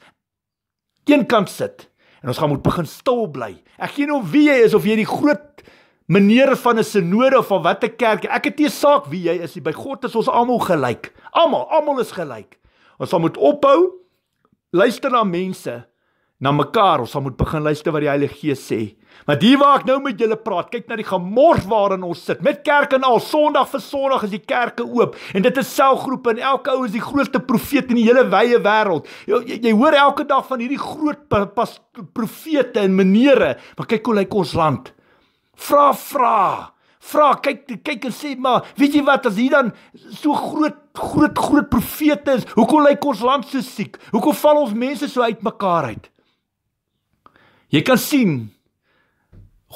teenkant sit En ons gaan moet begin stil bly. Ek gee nie nou om wie jy is of jy die groot meneer van 'n sinode of van watter kerk. Ek het nie saak wie jy is nie. By God is ons almal gelyk. Almal, almal is gelyk. Ons sal moet ophou luister na mense, na mekaar. Ons sal moet begin luister wat die Heilige Gees sê. Maar die waar ek nou met julle praat, kyk na die gemors waarin ons sit. Met kerk en al Sondag vir Sondag is die kerke oop en dit is selgroepe en elke ou is die grootste profeet in die hele wye wêreld. Jy, jy hoor elke dag van hierdie groot pas profete en menere, maar kyk hoe lyk ons land. Vra vra. Vra kyk kyk en sê maar, weet jy wat as hier dan so groot groot groot profete is, hoekom lyk ons land so siek? Hoekom val ons mense so uitmekaar uit? Jy kan sien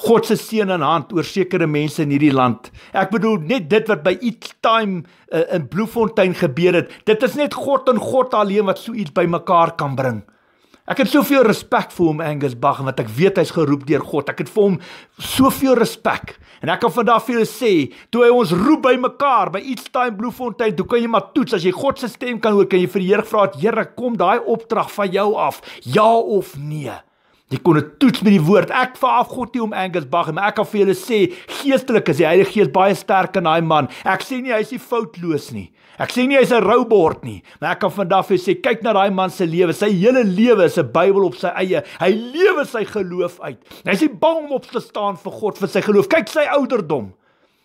God se seën in hand oor sekere mense in hierdie land. Ek bedoel net dit wat by each time uh, in Bloemfontein gebeur het. Dit is net God en God alleen wat so iets bymekaar kan bring. Ek het soveel respek vir hom Angus Bach want ek weet hy's geroep deur God. Ek het vir hom soveel respek. En ek kan vandag vir julle sê, toe hy ons roep by mekaar by iets time Bloemfontein, toe kan jy maar toets as jy God se stem kan hoor, kan jy vir die Here vra, "Here, kom daai opdrag van jou af, ja of nee?" Jy kon dit toets met die woord. Ek verhaf God nie om Angus Bagh, maar ek kan vir julle sê, geestelik is die Heilige Gees baie sterk in daai man. Ek sê nie hy is nie foutloos nie. Ek sê nie hy is 'n roubord nie, maar ek kan vandag vir sê, kyk na daai man se lewe. Sy hele lewe is 'n Bybel op sy eie. Hy lewe sy geloof uit. Hy is nie bang om op te staan vir God vir sy geloof. Kyk sy ouderdom.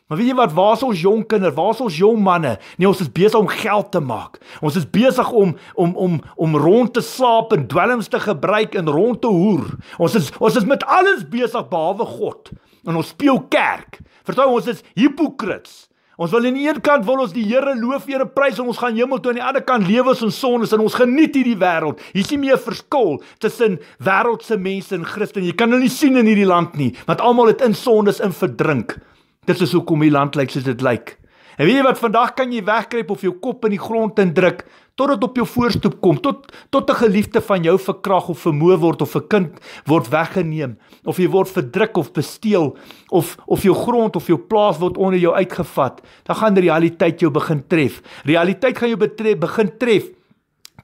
Maar weet jy wat, waar's ons jong kinders? Waar's ons jong manne? Nee, ons is besig om geld te maak. Ons is besig om om om om rond te slaap en dwelms te gebruik en rond te hoer. Ons is ons is met alles besig behalwe God. En ons speel kerk. Vertrou ons is hipokrits. Ons wil aan die een kant wil ons die Here loof, Here prys en ons gaan hemel toe aan die ander kant lewe ons in sondes en ons geniet hierdie wêreld. Hier sien jy 'n verskil tussen wêreldse mense en Christen. Jy kan hulle nie sien in hierdie land nie, want almal het in sondes in verdrink. Dit is hoekom die land lyk soos dit lyk. En weet jy wat, vandag kan jy wegkruip of jou kop in die grond indruk tot dit op jou voorstoep kom, tot tot 'n geliefde van jou verkrag of vermoor word of 'n kind word weggeneem of jy word verdruk of besteel of of jou grond of jou plaas word onder jou uitgevat. Dan gaan die realiteit jou begin tref. Realiteit gaan jou betref, begin tref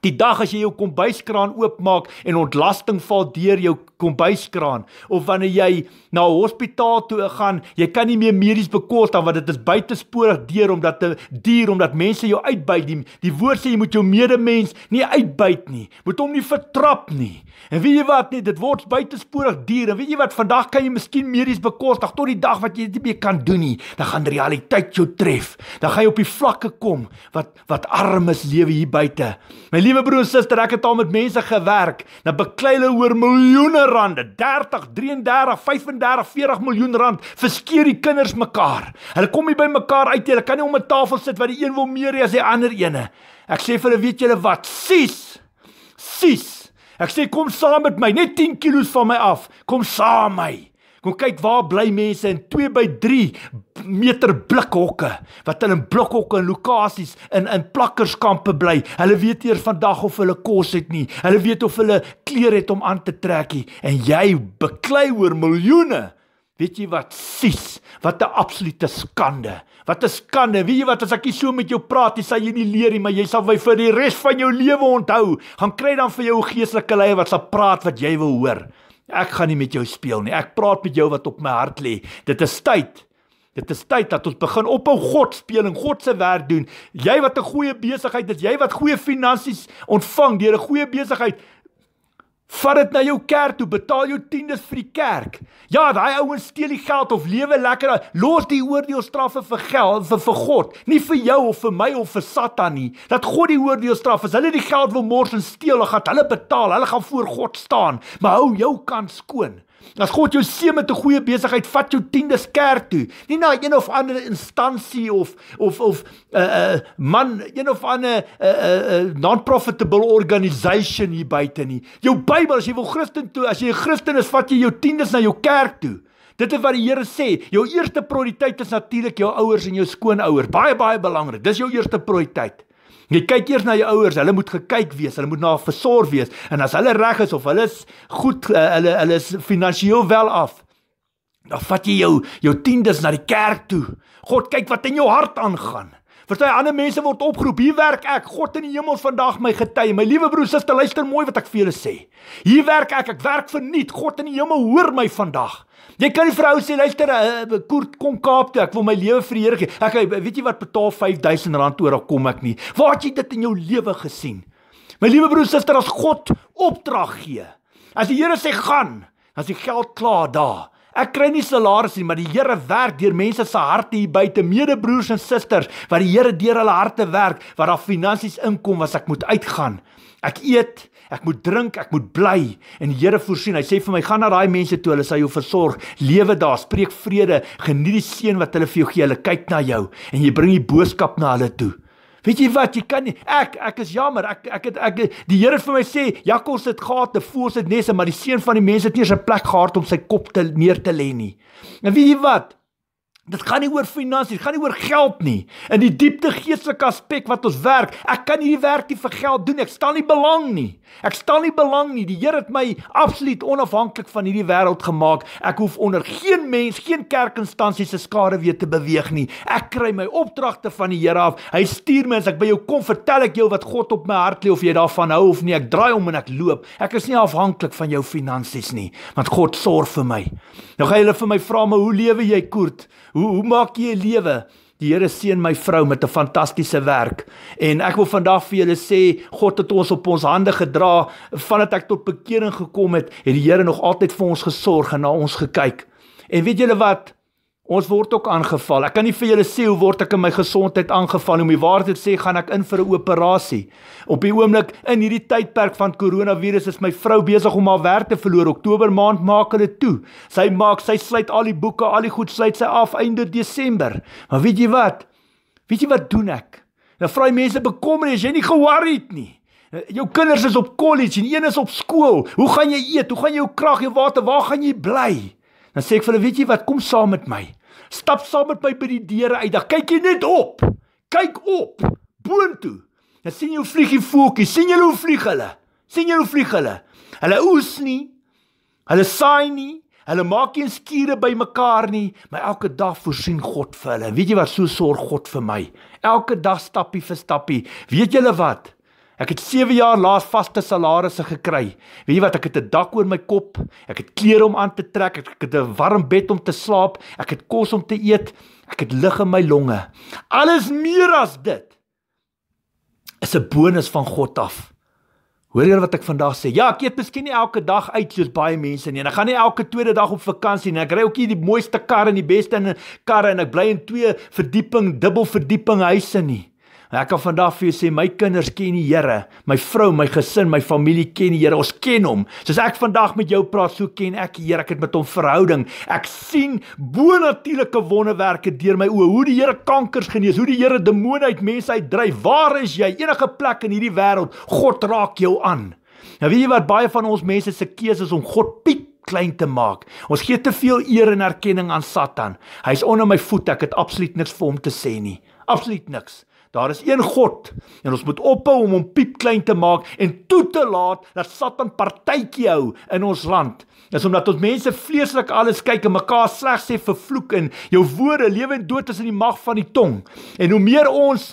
Die dag as jy jou kombuiskraan oopmaak en ontlasting val deur jou kombuiskraan of wanneer jy na 'n hospitaal toe gaan, jy kan nie meer medies bekostig want dit is buitensporig deur omdat dit duur omdat mense jou uitbuit. Die, die woord sê jy moet jou medemens nie uitbuit nie. Moet hom nie vertrap nie. En weet jy wat nie, dit word buitensporig duur. En weet jy wat, vandag kan jy miskien medies bekostig tot die dag wat jy dit nie meer kan doen nie. Dan gaan realiteit jou tref. Dan gaan jy op die vlakke kom wat wat armes lewe hier buite. My liewe broer en suster, ek het al met mense gewerk. Dan beklei hulle oor miljoene rande, 30, 33, 35, 40 miljoen rand vir skeer die kinders mekaar. Hulle kom nie by mekaar uit nie. Hulle kan nie om 'n tafel sit wat die een wil meer hê as die ander ene. Ek sê vir hulle, weet julle wat? Sies. Sies. Ek sê kom saam met my, net 10 kilos van my af. Kom saam my. Kom kyk waar bly mense in 2 by 3 meter blikhokke wat hulle in blikhokke in lokasies in in plakkerskampe bly. Hulle weet eers vandag of hulle kos het nie. Hulle weet of hulle klere het om aan te trek nie. En jy beklei oor miljoene. Weet jy wat? Sis, wat 'n absolute skande. Wat 'n skande. Weet jy wat as ek hier so met jou praat, jy sal jy nie leer nie, maar jy sal my vir die res van jou lewe onthou. Gaan kry dan vir jou geestelike leier wat sal praat wat jy wil hoor. Ek gaan nie met jou speel nie. Ek praat met jou wat op my hart lê. Dit is tyd. Dit is tyd dat ons begin op 'n God speel en God se werk doen. Jy wat 'n goeie besigheid het, jy wat goeie finansies ontvang deur 'n goeie besigheid, Vat dit na jou kerk toe, betaal jou tiendes vir die kerk. Ja, daai ouens steel die geld of lewe lekker. Los die oordeelstrafe vir geld vir vir God, nie vir jou of vir my of vir Satan nie. Dat God die oordeelstraf is. Hulle die geld wil mors en steel, hulle gaan hulle betaal. Hulle gaan voor God staan. Maar hou jou kant skoon. As God jou seën met 'n goeie besigheid, vat jou tiendes kerk toe. Nie na een of ander instansie of of of 'n uh, eh, uh, eh, man, een of ander 'n uh, uh, non-profitable organisation hier buite nie. Jou Bybel, as jy wil Christen toe, as jy 'n Christen is, vat jy jou tiendes na jou kerk toe. Dit is wat die Here sê, jou eerste prioriteit is natuurlik jou ouers en jou skoonouers. Baie baie belangrik. Dis jou eerste prioriteit. Jy kyk eers na jou ouers, hulle moet gekyk wees, hulle moet na versorg wees en as hulle reg is of hulle is goed uh, hulle hulle is finansiëel wel af, dan vat jy jou jou tiendes na die kerk toe. God kyk wat in jou hart aangaan. Verstaan jy, ander mense word opgeroep. Hier werk ek, God in die hemel vandag my getuie. My liewe broer, suster, luister mooi wat ek vir julle sê. Hier werk ek, ek werk vir nuut. God in die hemel hoor my vandag. Jy kan die vrou sê, luister, eh, eh, kort kom Kaap toe. Ek wil my lewe vir die Here gee. Ek eh, weet jy wat betaal R5000 oor daar kom ek nie. Waar het jy dit in jou lewe gesien? My liewe broer, suster, as God opdrag gee. As die Here sê gaan, as die geld klaar daar, Ek kry nie salaris nie, maar die Here werk deur mense se harte hier buite, medebroers en susters, wat die Here deur hulle harte werk, wat daar finansies inkom as ek moet uitgaan. Ek eet, ek moet drink, ek moet bly en die Here voorsien. Hy sê vir my: "Gaan na daai mense toe, hulle sal jou versorg. Lewe daar, spreek vrede, geniet die seën wat hulle vir jou gee. Hulle kyk na jou en jy bring die boodskap na hulle toe." Weet jy wat, jy kan nie ek ek is jammer. Ek ek het ek die Here vir my sê Jakkos het gate voor sit nesse, maar die seun van die mense het nie 'n plek gehad om sy kop te neer te lê nie. En weet jy wat? Dit gaan nie oor finansies, gaan nie oor geld nie. In die diepte geestelike aspek wat ons werk, ek kan hierdie werk nie vir geld doen nie. Ek stel nie belang nie. Ek stel nie belang nie. Die Here het my absoluut onafhanklik van hierdie wêreld gemaak. Ek hoef onder geen mens, geen kerkinstansie se skare weer te beweeg nie. Ek kry my opdragte van die Here af. Hy stuur my as ek by jou kom, vertel ek jou wat God op my hart lê of jy daarvan hou of nie. Ek draai om en ek loop. Ek is nie afhanklik van jou finansies nie, want God sorg vir my. Nou gaan julle vir my vra, "Maar hoe lewe jy, Koert?" Hoe hoe maak jy 'n lewe? Die Here seën my vrou met 'n fantastiese werk en ek wil vandag vir julle sê God het ons op ons hande gedra vandat ek tot bekering gekom het, het die Here nog altyd vir ons gesorg en na ons gekyk. En weet julle wat? Ons word ook aangeval. Ek kan nie vir julle sê hoe word ek in my gesondheid aangeval om die waarheid te sê gaan ek in vir 'n operasie. Op die oomblik in hierdie tydperk van koronavirus is my vrou besig om haar werk te verloor. Oktober maand maak hulle toe. Sy maak, sy sluit al die boeke, al die goed sluit sy af einde Desember. Maar weet jy wat? Weet jy wat doen ek? Nou vra jy mense bekommer as jy nie ge-worried nie. Jou kinders is op college en een is op skool. Hoe gaan jy eet? Hoe gaan jy jou krag, jou water, waar gaan jy bly? Dan sê ek vir hulle, weet jy wat, kom saam met my. Stap saam met my by die deure uit. Dan kyk jy net op. Kyk op boontoe. Dan sien jy hoe vlieg die voeltjies. sien jy hoe vlieg hulle? sien jy hoe vlieg hulle? Hulle oes nie. Hulle saai nie. Hulle maak nie skure by mekaar nie, maar elke dag voorsien God vir hulle. Weet jy wat? So sorg God vir my. Elke dag stappie vir stappie. Weet julle wat? Ek het 7 jaar laas vaste salarisse gekry. Weet jy wat? Ek het 'n dak oor my kop, ek het klere om aan te trek, ek het 'n warm bed om te slaap, ek het kos om te eet, ek het lug in my longe. Alles meer as dit is 'n bonus van God af. Hoor julle wat ek vandag sê? Ja, ek eet miskien nie elke dag uit soos baie mense nie. Ek gaan nie elke tweede dag op vakansie nie. Ek ry ook nie die mooiste kar en die beste in 'n karre en ek bly in twee verdieping, dubbel verdieping huise nie. Ek kan vandag vir julle sê my kinders ken die Here, my vrou, my gesin, my familie ken die Here. Ons ken hom. Soos ek vandag met jou praat, so ken ek die Here. Ek het met hom verhouding. Ek sien bonatuurlike wonderwerke deur my oë. Hoe die Here kankers genees, hoe die Here demone uit mense uitdryf. Waar is jy enige plek in hierdie wêreld? God raak jou aan. Nou weet jy wat baie van ons mense se keuse is om God piek klein te maak. Ons gee te veel eer en erkenning aan Satan. Hy's onder my voet. Ek het absoluut niks vir hom te sê nie. Absoluut niks. Daar is een God en ons moet ophou om hom piep klein te maak en toe te laat dat Satan partytjie hou in ons land. Dis omdat ons mense vleeslik alles kyk en mekaar slegs sê vervloek en jou woorde lewe en dood is in die mag van die tong. En hoe meer ons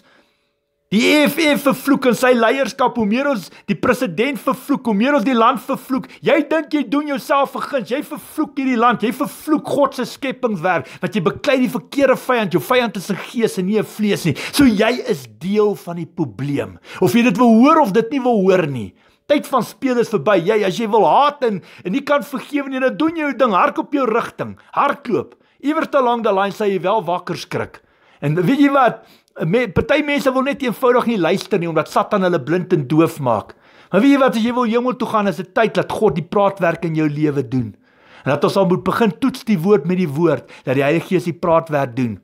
Die EFF e vervloek en sy leierskap, hoe meer ons die president vervloek, hoe meer ons die land vervloek. Jy dink jy doen jouself vergun, jy vervloek hierdie land, jy vervloek God se skepingswerk wat jy beklei die verkeerde vyand, jou vyand is 'n gees en nie 'n vlees nie. So jy is deel van die probleem. Of jy dit wil hoor of dit nie wil hoor nie. Tyd van spelers verby. Jy as jy wil haat en en nie kan vergewe nie, dan doen jy jou ding, hardloop jou rigting, hardloop. Iewers te lank die lyn sal jy wel wakker skrik. En weet jy wat? Party mense wil net eenvoudig nie luister nie omdat Satan hulle blind en doof maak. Maar weet jy wat as jy wil hemel toe gaan, is dit tyd dat God die praatwerk in jou lewe doen. En dat ons al moet begin toets die woord met die woord dat die Heilige Gees die praatwerk doen.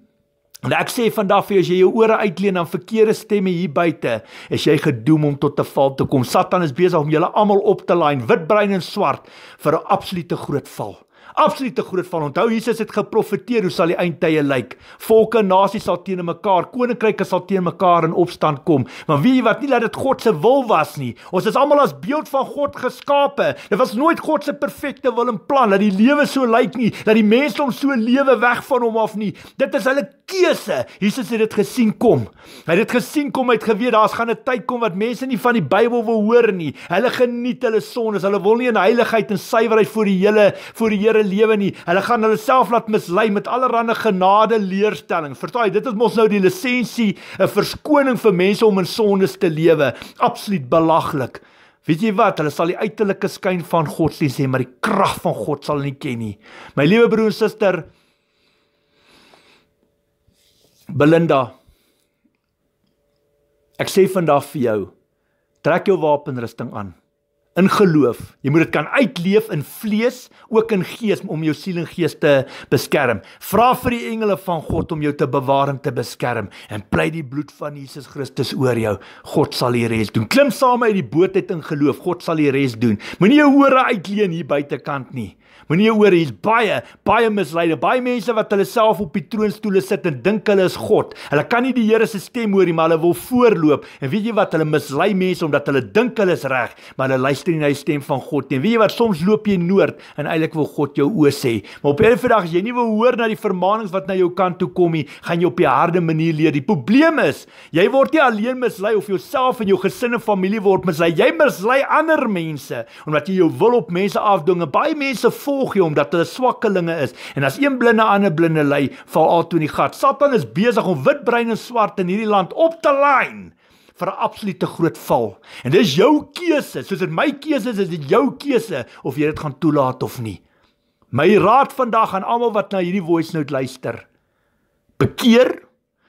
En ek sê vandag vir jou as jy jou ore uitleen aan verkeerde stemme hier buite, is jy gedoem om tot 'n val te kom. Satan is besig om julle almal op te laai, wit, bruin en swart vir 'n absolute groot val absoluut te groot val. Onthou Jesus het geprofeteer hoe sal die eindtye lyk. Volke en nasies sal teen mekaar, koninkryke sal teen mekaar in opstand kom. Maar weet jy wat nie dat dit God se wil was nie. Ons is almal as beeld van God geskape. Dit was nooit God se perfekte wil en plan dat die lewe so lyk nie, dat die mense hom so lewe weg van hom af nie. Dit is hulle keuse. Jesus het dit gesien kom. Hy het dit gesien kom, hy het geweet daar's gaan 'n tyd kom wat mense nie van die Bybel wil hoor nie. Hulle geniet hulle sondes. Hulle wil nie in heiligheid en suiwerheid voor die hele voor die Here lewe nie. Hulle gaan hulle self laat mislei met allerlei genade leerstelling. Vertaai, dit is mos nou die lisensie, 'n verskoning vir mense om in sondes te lewe. Absoluut belaglik. Weet jy wat? Hulle sal die uiterlike skyn van God sien, maar die krag van God sal hulle nie ken nie. My liewe broer en suster Belinda Ek sê vandag vir jou, trek jou wapenrusting aan in geloof. Jy moet dit kan uitleef in vlees, ook in gees om jou siel en gees te beskerm. Vra vir die engele van God om jou te bewaar en te beskerm en pleit die bloed van Jesus Christus oor jou. God sal die res doen. Klim saam uit die boot uit in geloof. God sal die res doen. Moenie jou ore uitleen hier buitekant nie. Moenie hoor hier's baie baie misleide, baie mense wat hulle self op die troonstoele sit en dink hulle is God. Hulle kan nie die Here se stem hoor nie, maar hulle wil voorloop. En weet jy wat? Hulle mislei mense omdat hulle dink hulle is reg, maar hulle luister nie na die stem van God nie. Weet jy wat, soms loop jy noord en eintlik wil God jou oë sê, maar op 'n vandag as jy nie wil hoor na die vermaanings wat na jou kant toe kom nie, gaan jy op die harde manier leer. Die probleem is, jy word nie alleen mislei of jouself en jou gesin en familie word mislei. Jy mislei ander mense omdat jy jou wil op mense afdwing. Baie mense volg jou omdat hulle swakkelinge is. En as een blinde ander blinde lei, val altoe in die gat. Satan is besig om wit brein en swart in hierdie land op te lyn vir 'n absolute groot val. En dis jou keuse. Soos dit my keuse is, is dit jou keuse of jy dit gaan toelaat of nie. My raad vandag aan almal wat na hierdie voice note luister. Bekeer,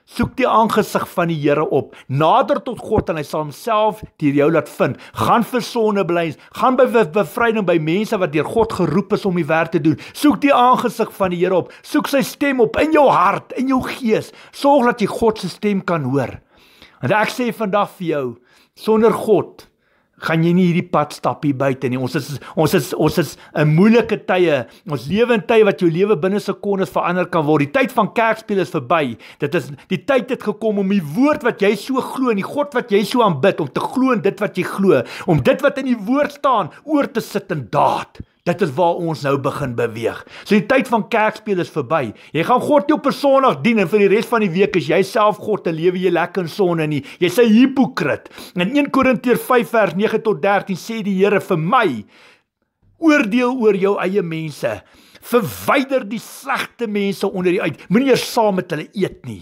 soek die aangesig van die Here op, nader tot God en hy sal homself deur jou laat vind. Gaan vir sonde bly, gaan by bevryding by mense wat deur God geroep is om die werk te doen. Soek die aangesig van die Here op, soek sy stem op in jou hart, in jou gees. Sorg dat jy God se stem kan hoor. Want ek sê vandag vir jou, sonder God gaan jy nie hierdie pad stap hier buite nie. Ons is ons is ons is in moeilike tye. Ons lewe in tye wat jou lewe binne sekondes verander kan word. Die tyd van kerkspeel is verby. Dit is die tyd het gekom om die woord wat jy so glo in, die God wat jy so aanbid, om te glo in dit wat jy glo, om dit wat in die woord staan oor te sit in daad. Dit is waar ons nou begin beweeg. So die tyd van kerkspeel is verby. Jy gaan God nie op 'n Sondag dien en vir die res van die week is jy self God te lewe jy lekker in sonde nie. Jy's 'n hipokrit. In 1 Korintiërs 5 vers 9 tot 13 sê die Here vir my: Oordeel oor jou eie mense. Verwyder die slegte mense onder die uit. Moenie eers saam met hulle eet nie.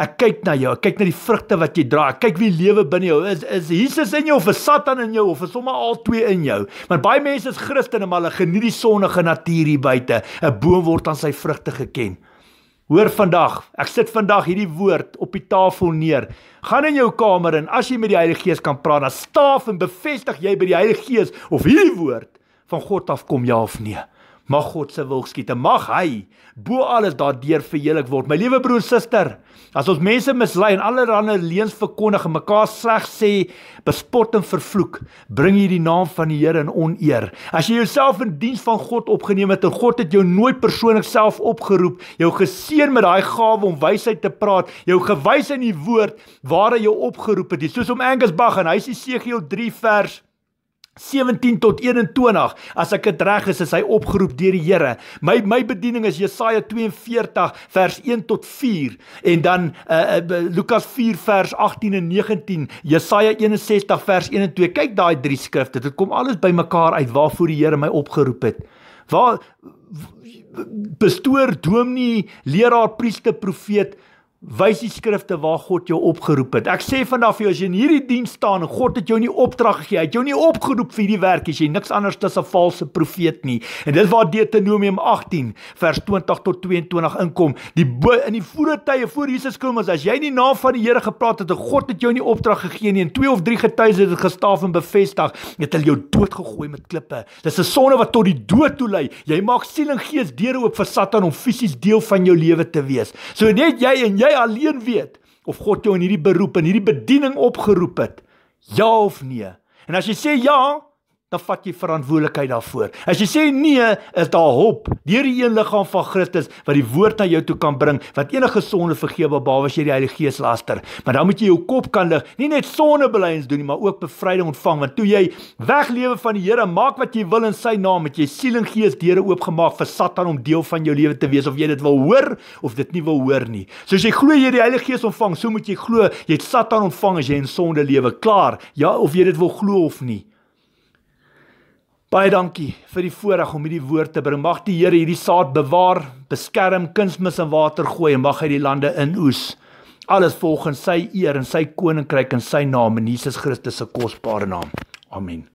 Ek kyk na jou, ek kyk na die vrugte wat jy dra. Ek kyk wie lewe binne jou. Is is Jesus in jou of is Satan in jou of is sommer al twee in jou? Want baie mense is Christene maar hulle geniet die sonnige natuur hier buite. 'n Boom word aan sy vrugte geken. Hoor vandag, ek sit vandag hierdie woord op die tafel neer. Gaan in jou kamer en as jy met die Heilige Gees kan praat, dan staaf en bevestig jy by die Heilige Gees of hierdie woord van God afkom ja of nee. Mag God se wil geskied. Mag hy bo alles daardeur verheerlik word. My liewe broer, suster, as ons mense mislei en allerlei leuns verkondig en mekaar sleg sê, bespot en vervloek, bring jy die naam van die Here in oneer. As jy jouself in diens van God opgeneem het en God het jou nooit persoonlik self opgeroep, jou geseën met daai gawe om wysheid te praat, jou gewys in die woord waar hy jou opgeroep het, soos om Angus Bach en hy sê Segiel 3 vers 17 tot 21 as ek dit reg is is hy opgeroep deur die Here. My my bediening is Jesaja 42 vers 1 tot 4 en dan uh, uh, Lukas 4 vers 18 en 19, Jesaja 61 vers 1 en 2. Kyk daai drie skrifte. Dit kom alles bymekaar uit waarvoor die Here my opgeroep het. Waar bestoor dominee, leraar, priester, profeet, uh, Wys die skrifte waar God jou opgeroep het. Ek sê vandag vir jou as jy in hierdie diens staan, God het jou nie opdrag gegee. Hy het jou nie opgeroep vir hierdie werk as jy niks anders as 'n valse profeet nie. En dit waar Deuteronomium 18 vers 20 tot 22 inkom. Die in die vroeë tye voor Jesus kom as as jy nie na van die Here gepraat het, God het jou nie opdrag gegee nie. En twee of drie getuies het dit gestaaf en bevestig. Het hulle jou dood gegooi met klippe. Dis 'n sonde wat tot die dood toe lei. Jy maak siel en gees deur oop vir Satan om fisies deel van jou lewe te wees. So net jy en jy jy alleen weet of God jou in hierdie beroep en hierdie bediening opgeroep het. Ja of nee? En as jy sê ja, dan vat jy verantwoordelikheid daarvoor. As jy sê nee, is daar hoop deur die een liggaam van Christus wat die woord na jou toe kan bring wat enige sonde vergewe behalwe as jy die Heilige Gees laster. Maar dan moet jy jou kop kan lig, nie net sondebelydenis doen nie, maar ook bevryding ontvang want toe jy weglewe van die Here, maak wat jy wil in sy naam, het jy siel en gees deure oopgemaak vir Satan om deel van jou lewe te wees of jy dit wil hoor of dit nie wil hoor nie. So as jy glo jy die Heilige Gees ontvang, so moet jy glo jy het Satan ontvang as jy in sonde lewe, klaar. Ja, of jy dit wil glo of nie. Baie dankie vir die voorreg om hierdie woord te bring. Mag die Here hierdie saad bewaar, beskerm, kunsmis en water gooi en mag hy die lande inoes. Alles volgens sy eer en sy koninkryk en sy naam in Jesus Christus se kosbare naam. Amen.